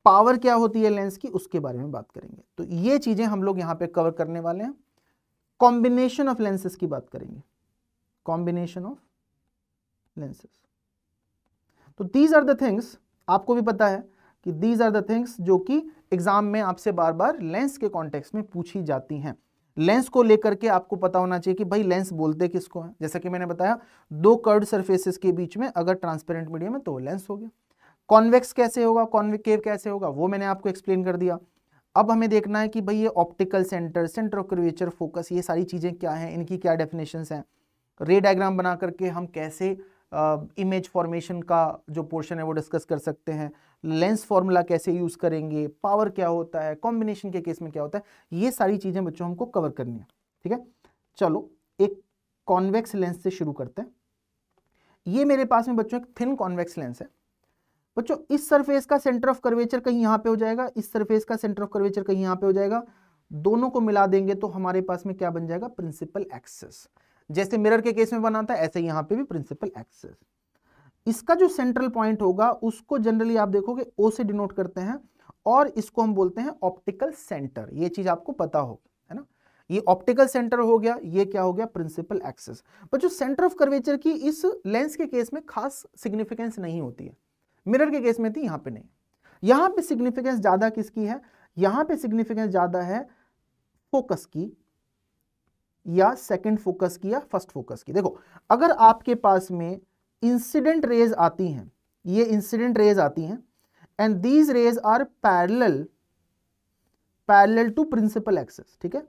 पावर क्या होती है लेंस की उसके बारे में बात करेंगे तो ये चीज़ें हम लोग यहां पे कवर करने वाले हैं कॉम्बिनेशन ऑफ लेंसेज की बात करेंगे कॉम्बिनेशन ऑफ लेंसेज तो दीज आर द थिंग्स आपको भी पता है कि दीज आर द थिंग्स जो कि एग्जाम में आपसे बार बार लेंस के कॉन्टेक्स में पूछी जाती हैं लेंस को लेकर के आपको पता होना चाहिए कि भाई लेंस बोलते किसको हैं जैसा कि मैंने बताया दो कर्ड सरफेसेस के बीच में अगर ट्रांसपेरेंट मीडियम है तो लेंस हो गया कॉन्वेक्स कैसे होगा कॉन्वेकेव कैसे होगा वो मैंने आपको एक्सप्लेन कर दिया अब हमें देखना है कि भाई ये optical centre centre of curvature focus ये सारी चीज़ें क्या हैं इनकी क्या डेफिनेशन हैं रे डायग्राम बना करके हम कैसे इमेज uh, फॉर्मेशन का जो पोर्शन है वो डिस्कस कर सकते हैं लेंस फॉर्मूला कैसे यूज़ करेंगे पावर क्या होता है कॉम्बिनेशन के केस में क्या होता है ये सारी चीज़ें बच्चों हमको कवर करनी है ठीक है चलो एक कॉन्वेक्स लेंस से शुरू करते हैं ये मेरे पास में बच्चों एक थिन कॉन्वेक्स लेंस है बच्चों इस सरफेस का सेंटर ऑफ कर्वेचर कहीं यहाँ पे हो जाएगा इस सरफेस का सेंटर ऑफ कर्वेचर कहीं यहाँ पे हो जाएगा दोनों को मिला देंगे तो हमारे पास में क्या बन जाएगा प्रिंसिपल एक्सेस जैसे मिरर के केस में बना था ऐसे यहाँ पे भी प्रिंसिपल एक्सेस इसका जो सेंट्रल पॉइंट होगा उसको जनरली आप देखोगे ओ से डिनोट करते हैं और इसको हम बोलते हैं ऑप्टिकल सेंटर ये चीज आपको पता होगी है ना ये ऑप्टिकल सेंटर हो गया ये क्या हो गया प्रिंसिपल एक्सेस बच्चों सेंटर ऑफ कर्वेचर की इस लेंस के केस में खास सिग्निफिकेंस नहीं होती है मिरर के केस में थी यहां पे नहीं यहां पे सिग्निफिकेंस ज़्यादा किसकी है यहां पे सिग्निफिकेंस ज़्यादा है फोकस की या सेकंड फोकस की या फर्स्ट फोकस की देखो अगर आपके पास में इंसिडेंट रेज आती हैं ये इंसिडेंट रेज आती हैं and these rays are parallel parallel to principal axis ठीक है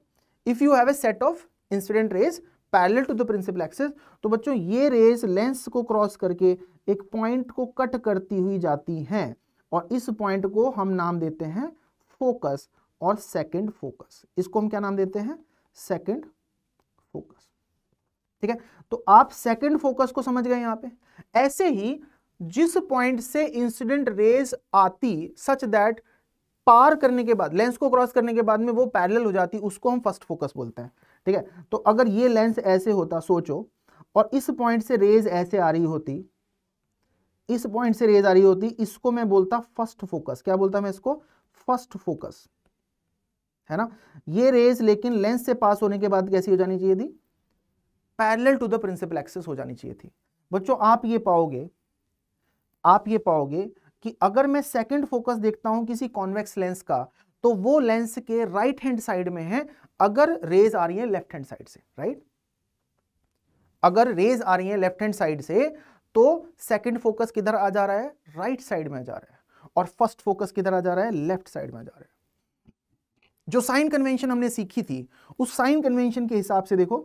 if you have a set of incident rays parallel to the principal axis तो बच्चों ये रेज लेंस को क्रॉस करके एक पॉइंट को कट करती हुई जाती हैं और इस पॉइंट को हम नाम देते हैं फोकस और सेकंड फोकस इसको हम क्या नाम देते हैं सेकंड फोकस ठीक है तो आप सेकंड फोकस को समझ गए यहां पे ऐसे ही जिस पॉइंट से इंसिडेंट रेज आती सच दैट पार करने के बाद लेंस को क्रॉस करने के बाद में वो पैरेलल हो जाती उसको हम फर्स्ट फोकस बोलते हैं ठीक है तो अगर ये लेंस ऐसे होता सोचो और इस पॉइंट से रेज ऐसे आ रही होती इस पॉइंट से रेज आ रही होती इसको मैं बोलता फर्स्ट फोकस क्या बोलता मैं इसको फर्स्ट फोकस है ना ये रेज लेकिन लेंस से पास होने के बाद कैसी हो जानी चाहिए थी parallel to the principal axis हो जानी चाहिए थी बच्चों आप ये पाओगे आप ये पाओगे कि अगर मैं सेकंड फोकस देखता हूं किसी कॉन्वेक्स लेंस का तो वो लेंस के राइट हैंड साइड में है अगर रेज आ रही है लेफ्ट हैंड साइड से राइट अगर रेज आ रही है लेफ्ट हैंड साइड से तो सेकंड फोकस किधर आ जा रहा है राइट right साइड में जा रहा है और फर्स्ट फोकस किधर आ जा रहा है लेफ्ट साइड में जा रहा है जो साइन कन्वेंशन हमने सीखी थी उस साइन कन्वेंशन के हिसाब से देखो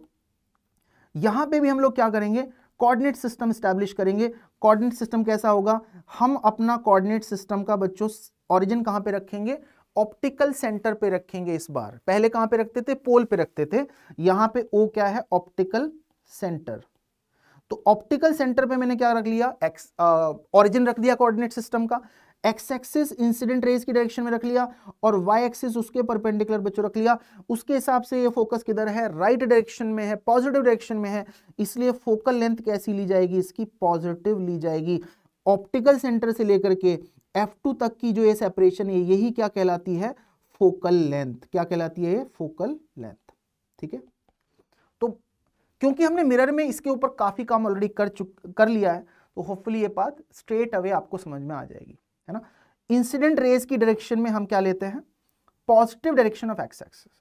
यहां पे भी हम लोग क्या करेंगे कोऑर्डिनेट सिस्टम स्टैब्लिश करेंगे कोऑर्डिनेट सिस्टम कैसा होगा हम अपना कोऑर्डिनेट सिस्टम का बच्चों ऑरिजिन कहां पे रखेंगे ऑप्टिकल सेंटर पे रखेंगे इस बार पहले कहां पे रखते थे पोल पे रखते थे यहां पे ओ क्या है ऑप्टिकल सेंटर तो ऑप्टिकल सेंटर पे मैंने क्या रख लिया एक्स ऑरिजिन रख दिया कोऑर्डिनेट सिस्टम का एक्स एक्सिस इंसिडेंट रेज की डायरेक्शन में रख लिया और वाई एक्सिस उसके परपेंडिकुलर बच्चों रख लिया उसके हिसाब से ये फोकस किधर है राइट डायरेक्शन में है पॉजिटिव डायरेक्शन में है इसलिए फोकल लेंथ कैसी ली जाएगी इसकी पॉजिटिव ली जाएगी ऑप्टिकल सेंटर से लेकर के F2 तक की जो ये सेपरेशन है यही क्या कहलाती है फोकल लेंथ क्या कहलाती है ये फोकल लेंथ ठीक है क्योंकि हमने मिरर में इसके ऊपर काफ़ी काम ऑलरेडी कर चुक कर लिया है तो होपफुली ये बात स्ट्रेट अवे आपको समझ में आ जाएगी है ना इंसिडेंट रेज की डायरेक्शन में हम क्या लेते हैं positive direction of X axis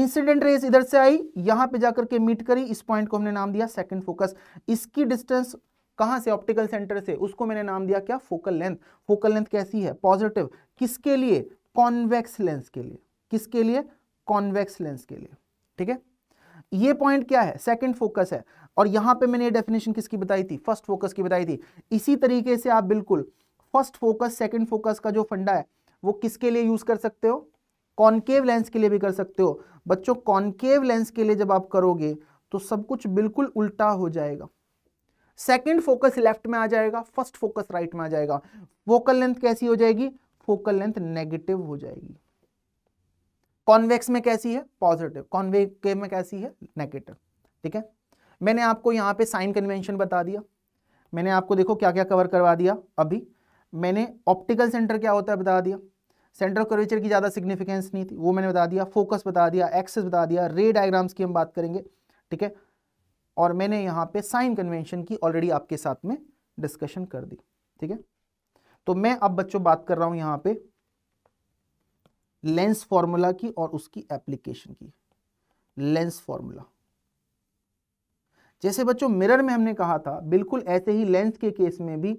incident rays इधर से आई यहां पे जाकर के मीट करी इस पॉइंट को हमने नाम दिया सेकंड फोकस इसकी डिस्टेंस कहां से ऑप्टिकल सेंटर से उसको मैंने नाम दिया क्या फोकल लेंथ फोकल लेंथ कैसी है पॉजिटिव किसके लिए कॉन्वेक्स लेंस के लिए किसके लिए कॉन्वेक्स लेंस के लिए ठीक है ये पॉइंट क्या है सेकंड फोकस है और यहां पे मैंने डेफिनेशन किसकी बताई थी फर्स्ट फोकस की बताई थी इसी तरीके से आप बिल्कुल फर्स्ट फोकस सेकंड फोकस का जो फंडा है वो किसके लिए यूज कर सकते हो कॉन्केव लेंस के लिए भी कर सकते हो बच्चों कॉन्केव लेंस के लिए जब आप करोगे तो सब कुछ बिल्कुल उल्टा हो जाएगा सेकेंड फोकस लेफ्ट में आ जाएगा फर्स्ट फोकस राइट में आ जाएगा फोकल लेंथ कैसी हो जाएगी फोकल लेंथ नेगेटिव हो जाएगी कॉन्वेक्स में कैसी है पॉजिटिव कॉन्वेकेव में कैसी है नेगेटिव ठीक है मैंने आपको यहाँ पे साइन कन्वेंशन बता दिया मैंने आपको देखो क्या क्या कवर करवा दिया अभी मैंने ऑप्टिकल सेंटर क्या होता है बता दिया सेंटर ऑफ कर्वेचर की ज़्यादा सिग्निफिकेंस नहीं थी वो मैंने बता दिया फोकस बता दिया एक्सेस बता दिया रे डायग्राम्स की हम बात करेंगे ठीक है और मैंने यहाँ पे साइन कन्वेंशन की ऑलरेडी आपके साथ में डिस्कशन कर दी ठीक है तो मैं अब बच्चों बात कर रहा हूँ यहाँ पे लेंस फॉर्मूला की और उसकी एप्लीकेशन की लेंस फॉर्मूला जैसे बच्चों मिरर में हमने कहा था बिल्कुल ऐसे ही लेंस के केस में भी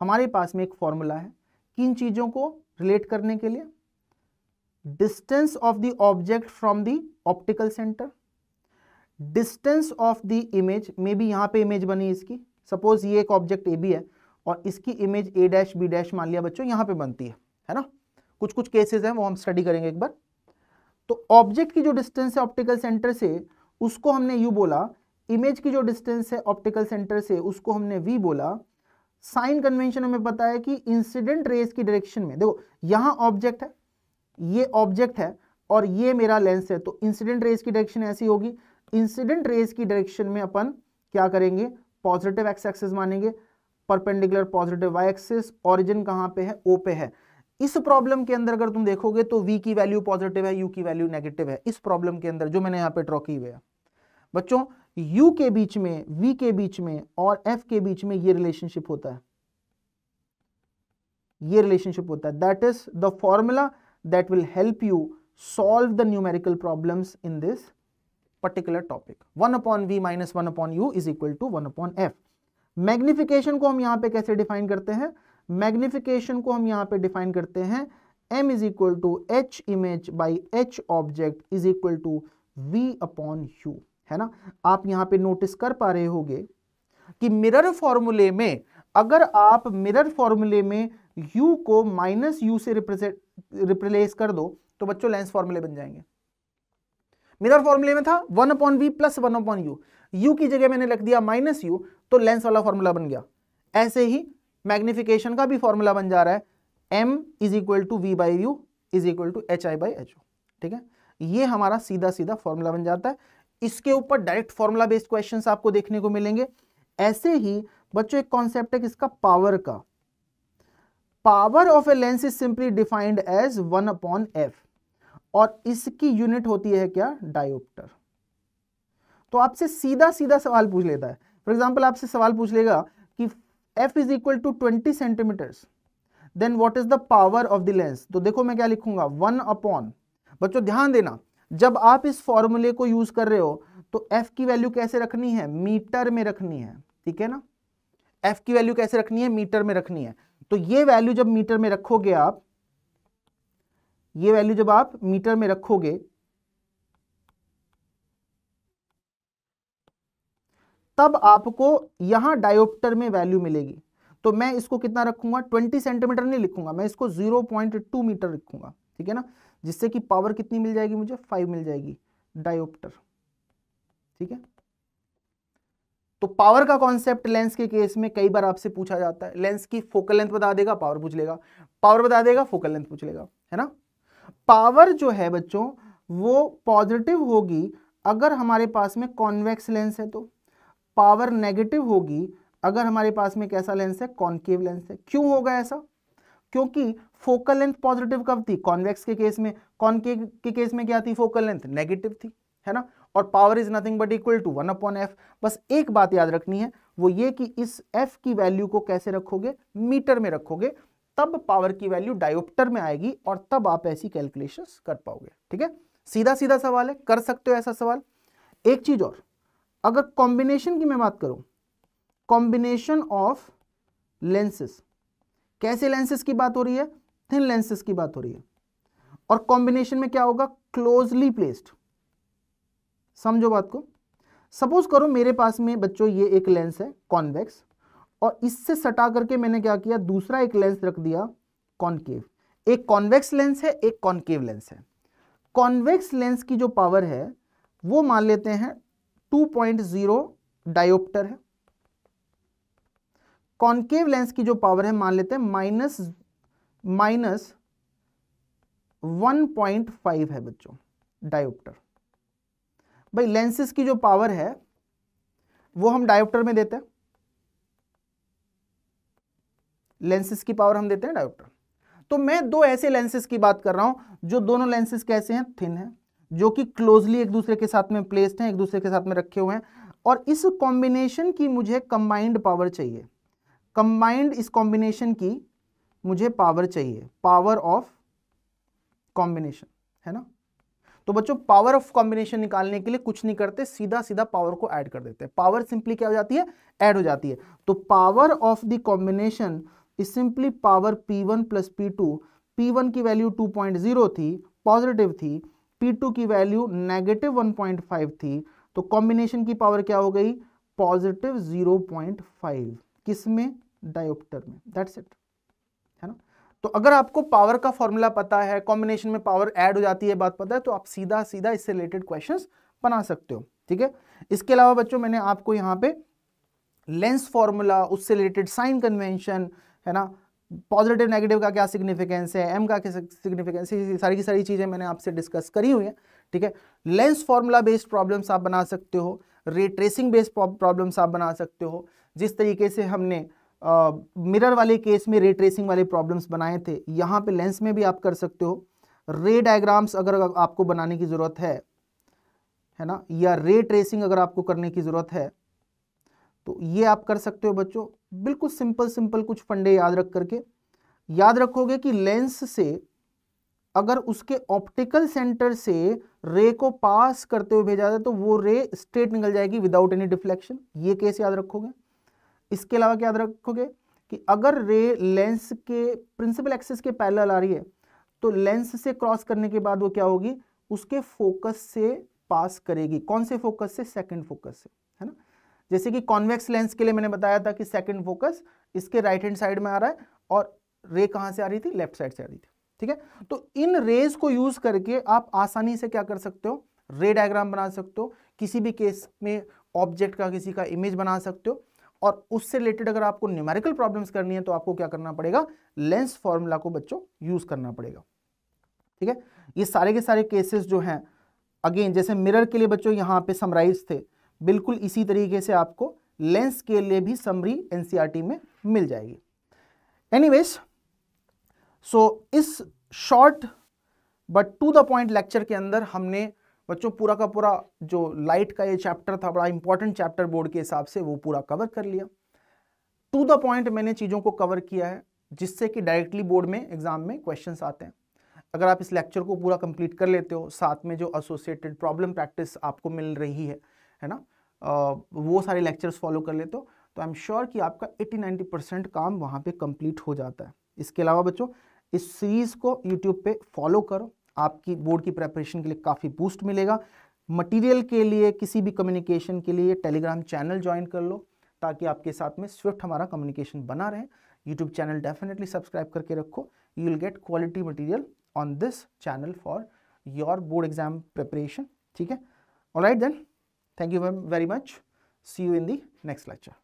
हमारे पास में एक फॉर्मूला है किन चीज़ों को रिलेट करने के लिए distance of the object from the optical centre distance of the image may be यहां पे इमेज बनी इसकी सपोज ये एक ऑब्जेक्ट ए बी है और इसकी image A dash B dash मान लिया बच्चों यहां पे बनती है है ना कुछ कुछ केसेस हैं वो हम स्टडी करेंगे एक बार तो ऑब्जेक्ट की जो डिस्टेंस है ऑप्टिकल सेंटर से उसको हमने यू बोला इमेज की जो डिस्टेंस है ऑप्टिकल सेंटर से उसको हमने वी बोला साइन कन्वेंशन हमें पता है कि इंसिडेंट रेज की डायरेक्शन में देखो यहाँ ऑब्जेक्ट है ये ऑब्जेक्ट है और ये मेरा लेंस है तो इंसिडेंट रेज की डायरेक्शन ऐसी होगी इंसिडेंट रेज की डायरेक्शन में अपन क्या करेंगे पॉजिटिव एक्स एक्सेस मानेंगे perpendicular positive Y axis origin कहाँ पे है ओ पे है इस प्रॉब्लम के अंदर अगर तुम देखोगे तो वी की वैल्यू पॉजिटिव है यू की वैल्यू नेगेटिव है इस प्रॉब्लम के अंदर जो मैंने यहाँ पे ड्रॉ की हुई है बच्चों यू के बीच में वी के बीच में और एफ के बीच में ये रिलेशनशिप होता है ये रिलेशनशिप होता है that is the formula that will help you solve the numerical problem in this particular topic one upon v minus one upon you is equal to one upon f magnification को हम यहां पे कैसे define करते हैं magnification को हम यहाँ पे डिफाइन करते हैं m is equal to H image by H object is equal to v upon u है ना आप यहाँ पे नोटिस कर पा रहे होंगे कि मिरर फॉर्मूले में अगर आप मिरर फॉर्मूले में u को माइनस यू से रिप्रेजेंट रिप्लेस कर दो तो बच्चों लेंस फॉर्मूले बन जाएंगे मिरर फॉर्मूले में था one upon we plus one upon you you की जगह मैंने रख दिया माइनस यू तो लेंस वाला फॉर्मूला बन गया ऐसे ही मैग्निफिकेशन का भी फॉर्मूला बन जा रहा है m is equal to v by u is equal to h i by h o ठीक है ये हमारा सीधा सीधा फॉर्मूला बन जाता है इसके ऊपर डायरेक्ट फॉर्मूला बेस्ड क्वेश्चन आपको देखने को मिलेंगे ऐसे ही बच्चों एक कॉन्सेप्ट है किसका पावर का power of a lens is simply defined as one upon F और इसकी यूनिट होती है क्या डायोप्टर तो आपसे सीधा सीधा सवाल पूछ लेता है फॉर एग्जाम्पल आपसे सवाल पूछ लेगा कि f is equal to twenty centimetres then what is the power of the lens तो देखो मैं क्या लिखूंगा वन अपॉन बच्चों ध्यान देना जब आप इस फॉर्मूले को यूज कर रहे हो तो एफ की वैल्यू कैसे रखनी है मीटर में रखनी है ठीक है ना एफ की वैल्यू कैसे रखनी है मीटर में रखनी है तो ये वैल्यू जब मीटर में रखोगे आप ये वैल्यू जब आप मीटर में रखोगे तब आपको यहां डायोप्टर में वैल्यू मिलेगी तो मैं इसको कितना रखूंगा 20 सेंटीमीटर नहीं लिखूंगा मैं इसको 0.2 मीटर लिखूंगा ठीक है ना जिससे कि पावर कितनी मिल जाएगी मुझे 5 मिल जाएगी डायोप्टर ठीक है तो पावर का कॉन्सेप्ट लेंस के केस में कई बार आपसे पूछा जाता है लेंस की फोकल लेंथ बता देगा पावर पूछ लेगा पावर बता देगा फोकल लेंथ पूछ लेगा है ना पावर जो है बच्चों वो पॉजिटिव होगी अगर हमारे पास में कॉन्वेक्स लेंस है तो पावर नेगेटिव होगी अगर हमारे पास में कैसा लेंस है कॉन्केव लेंस है क्यों होगा ऐसा क्योंकि फोकल लेंथ पॉजिटिव कब थी कॉन्वेक्स के केस में कॉन्केव के केस में क्या थी फोकल लेंथ नेगेटिव थी है ना और power is nothing but equal to one upon f बस एक बात याद रखनी है वो ये कि इस एफ की वैल्यू को कैसे रखोगे मीटर में रखोगे तब पावर की वैल्यू डायोप्टर में आएगी और तब आप ऐसी कैलकुलेशंस कर पाओगे ठीक है सीधा सीधा सवाल है कर सकते हो ऐसा सवाल एक चीज और अगर कॉम्बिनेशन की मैं बात करूं कॉम्बिनेशन ऑफ लेंसेस कैसे लेंसेस की बात हो रही है थिन लेंसेस की बात हो रही है और कॉम्बिनेशन में क्या होगा क्लोजली प्लेस्ड समझो बात को सपोज करो मेरे पास में बच्चों ये एक लेंस है कॉन्वेक्स और इससे सटा करके मैंने क्या किया दूसरा एक लेंस रख दिया कॉन्केव एक कॉन्वेक्स लेंस है एक कॉन्केव लेंस है कॉन्वेक्स लेंस की जो पावर है वो मान लेते हैं 2.0 डायोप्टर है कॉन्केव लेंस की जो पावर है मान लेते हैं माइनस माइनस 1.5 है बच्चों डायोप्टर भाई लेंसेस की जो पावर है वो हम डायोप्टर में देते हैं लेंसेज की पावर हम देते हैं डायोप्टर तो मैं दो ऐसे लेंसेस की बात कर रहा हूं जो दोनों लेंसेज कैसे हैं थिन है जो कि क्लोजली एक दूसरे के साथ में प्लेस्ड हैं एक दूसरे के साथ में रखे हुए हैं और इस कॉम्बिनेशन की मुझे कंबाइंड पावर चाहिए कंबाइंड इस कॉम्बिनेशन की मुझे पावर चाहिए पावर ऑफ कॉम्बिनेशन है ना तो बच्चों पावर ऑफ कॉम्बिनेशन निकालने के लिए कुछ नहीं करते सीधा सीधा पावर को ऐड कर देते हैं पावर सिंपली क्या हो जाती है ऐड हो जाती है तो power of the combination is simply power P one plus P two P one की वैल्यू 2.0 थी पॉजिटिव थी टू की वैल्यू नेगेटिव 1.5 थी तो कॉम्बिनेशन की पावर क्या हो गई पॉजिटिव 0.5 किस में डायोप्टर में दैट्स इट है ना तो अगर आपको पावर का फॉर्मूला पता है कॉम्बिनेशन में पावर ऐड हो जाती है बात पता है तो आप सीधा सीधा इससे रिलेटेड क्वेश्चन बना सकते हो ठीक है इसके अलावा बच्चों मैंने आपको यहाँ पे लेंस फॉर्मूला उससे रिलेटेड साइन कन्वेंशन है ना पॉजिटिव नेगेटिव का क्या सिग्निफिकेंस है एम का क्या सिग्निफिकेंस है सारी की सारी चीज़ें मैंने आपसे डिस्कस करी हुई हैं ठीक है लेंस फॉर्मूला बेस्ड प्रॉब्लम्स आप बना सकते हो रेट्रेसिंग बेस्ड प्रॉब्लम्स आप बना सकते हो जिस तरीके से हमने मिरर uh, वाले केस में रे ट्रेसिंग वाले प्रॉब्लम्स बनाए थे यहाँ पे लेंस में भी आप कर सकते हो रे डायग्राम्स अगर आपको बनाने की ज़रूरत है है ना या रे ट्रेसिंग अगर आपको करने की ज़रूरत है तो ये आप कर सकते हो बच्चों बिल्कुल सिंपल सिंपल कुछ फंडे याद रख करके याद रखोगे कि लेंस से अगर उसके ऑप्टिकल सेंटर से रे को पास करते हुए भेजा जाए तो वो रे स्ट्रेट निकल जाएगी विदाउट एनी डिफ्लेक्शन ये केस याद रखोगे इसके अलावा क्या याद रखोगे कि अगर रे लेंस के प्रिंसिपल एक्सिस के पैरेलल आ रही है तो लेंस से क्रॉस करने के बाद वो क्या होगी उसके फोकस से पास करेगी कौन से फोकस से सेकंड फोकस से जैसे कि कॉन्वेक्स लेंस के लिए मैंने बताया था कि सेकंड फोकस इसके राइट हैंड साइड में आ रहा है और रे कहाँ से आ रही थी लेफ्ट साइड से आ रही थी ठीक है तो इन रेज को यूज करके आप आसानी से क्या कर सकते हो रे डायग्राम बना सकते हो किसी भी केस में ऑब्जेक्ट का किसी का इमेज बना सकते हो और उससे रिलेटेड अगर आपको न्यूमेरिकल प्रॉब्लम्स करनी है तो आपको क्या करना पड़ेगा लेंस फॉर्मूला को बच्चों यूज करना पड़ेगा ठीक है ये सारे के सारे केसेस जो हैं अगेन जैसे मिरर के लिए बच्चों यहाँ पे समराइज थे बिल्कुल इसी तरीके से आपको लेंस के लिए भी समरी एन e में मिल जाएगी एनीवेज सो इस short but to the point lecture के अंदर हमने बच्चों पूरा का पूरा जो लाइट का ये चैप्टर था बड़ा इंपॉर्टेंट चैप्टर बोर्ड के हिसाब से वो पूरा कवर कर लिया टू द पॉइंट मैंने चीज़ों को कवर किया है जिससे कि डायरेक्टली बोर्ड में एग्जाम में क्वेश्चन आते हैं अगर आप इस लेक्चर को पूरा कंप्लीट कर लेते हो साथ में जो एसोसिएटेड प्रॉब्लम प्रैक्टिस आपको मिल रही है है ना वो सारे लेक्चर्स फॉलो कर लेते हो तो आई एम श्योर कि आपका 80-90 परसेंट काम वहाँ पे कंप्लीट हो जाता है इसके अलावा बच्चों इस सीरीज़ को यूट्यूब पे फॉलो करो आपकी बोर्ड की प्रेपरेशन के लिए काफ़ी बूस्ट मिलेगा मटेरियल के लिए किसी भी कम्युनिकेशन के लिए टेलीग्राम चैनल ज्वाइन कर लो ताकि आपके साथ में स्विफ्ट हमारा कम्युनिकेशन बना रहे यूट्यूब चैनल डेफिनेटली सब्सक्राइब करके रखो you will get quality material on this channel for your board exam preparation ठीक है all right then Thank you very much. See you in the next lecture.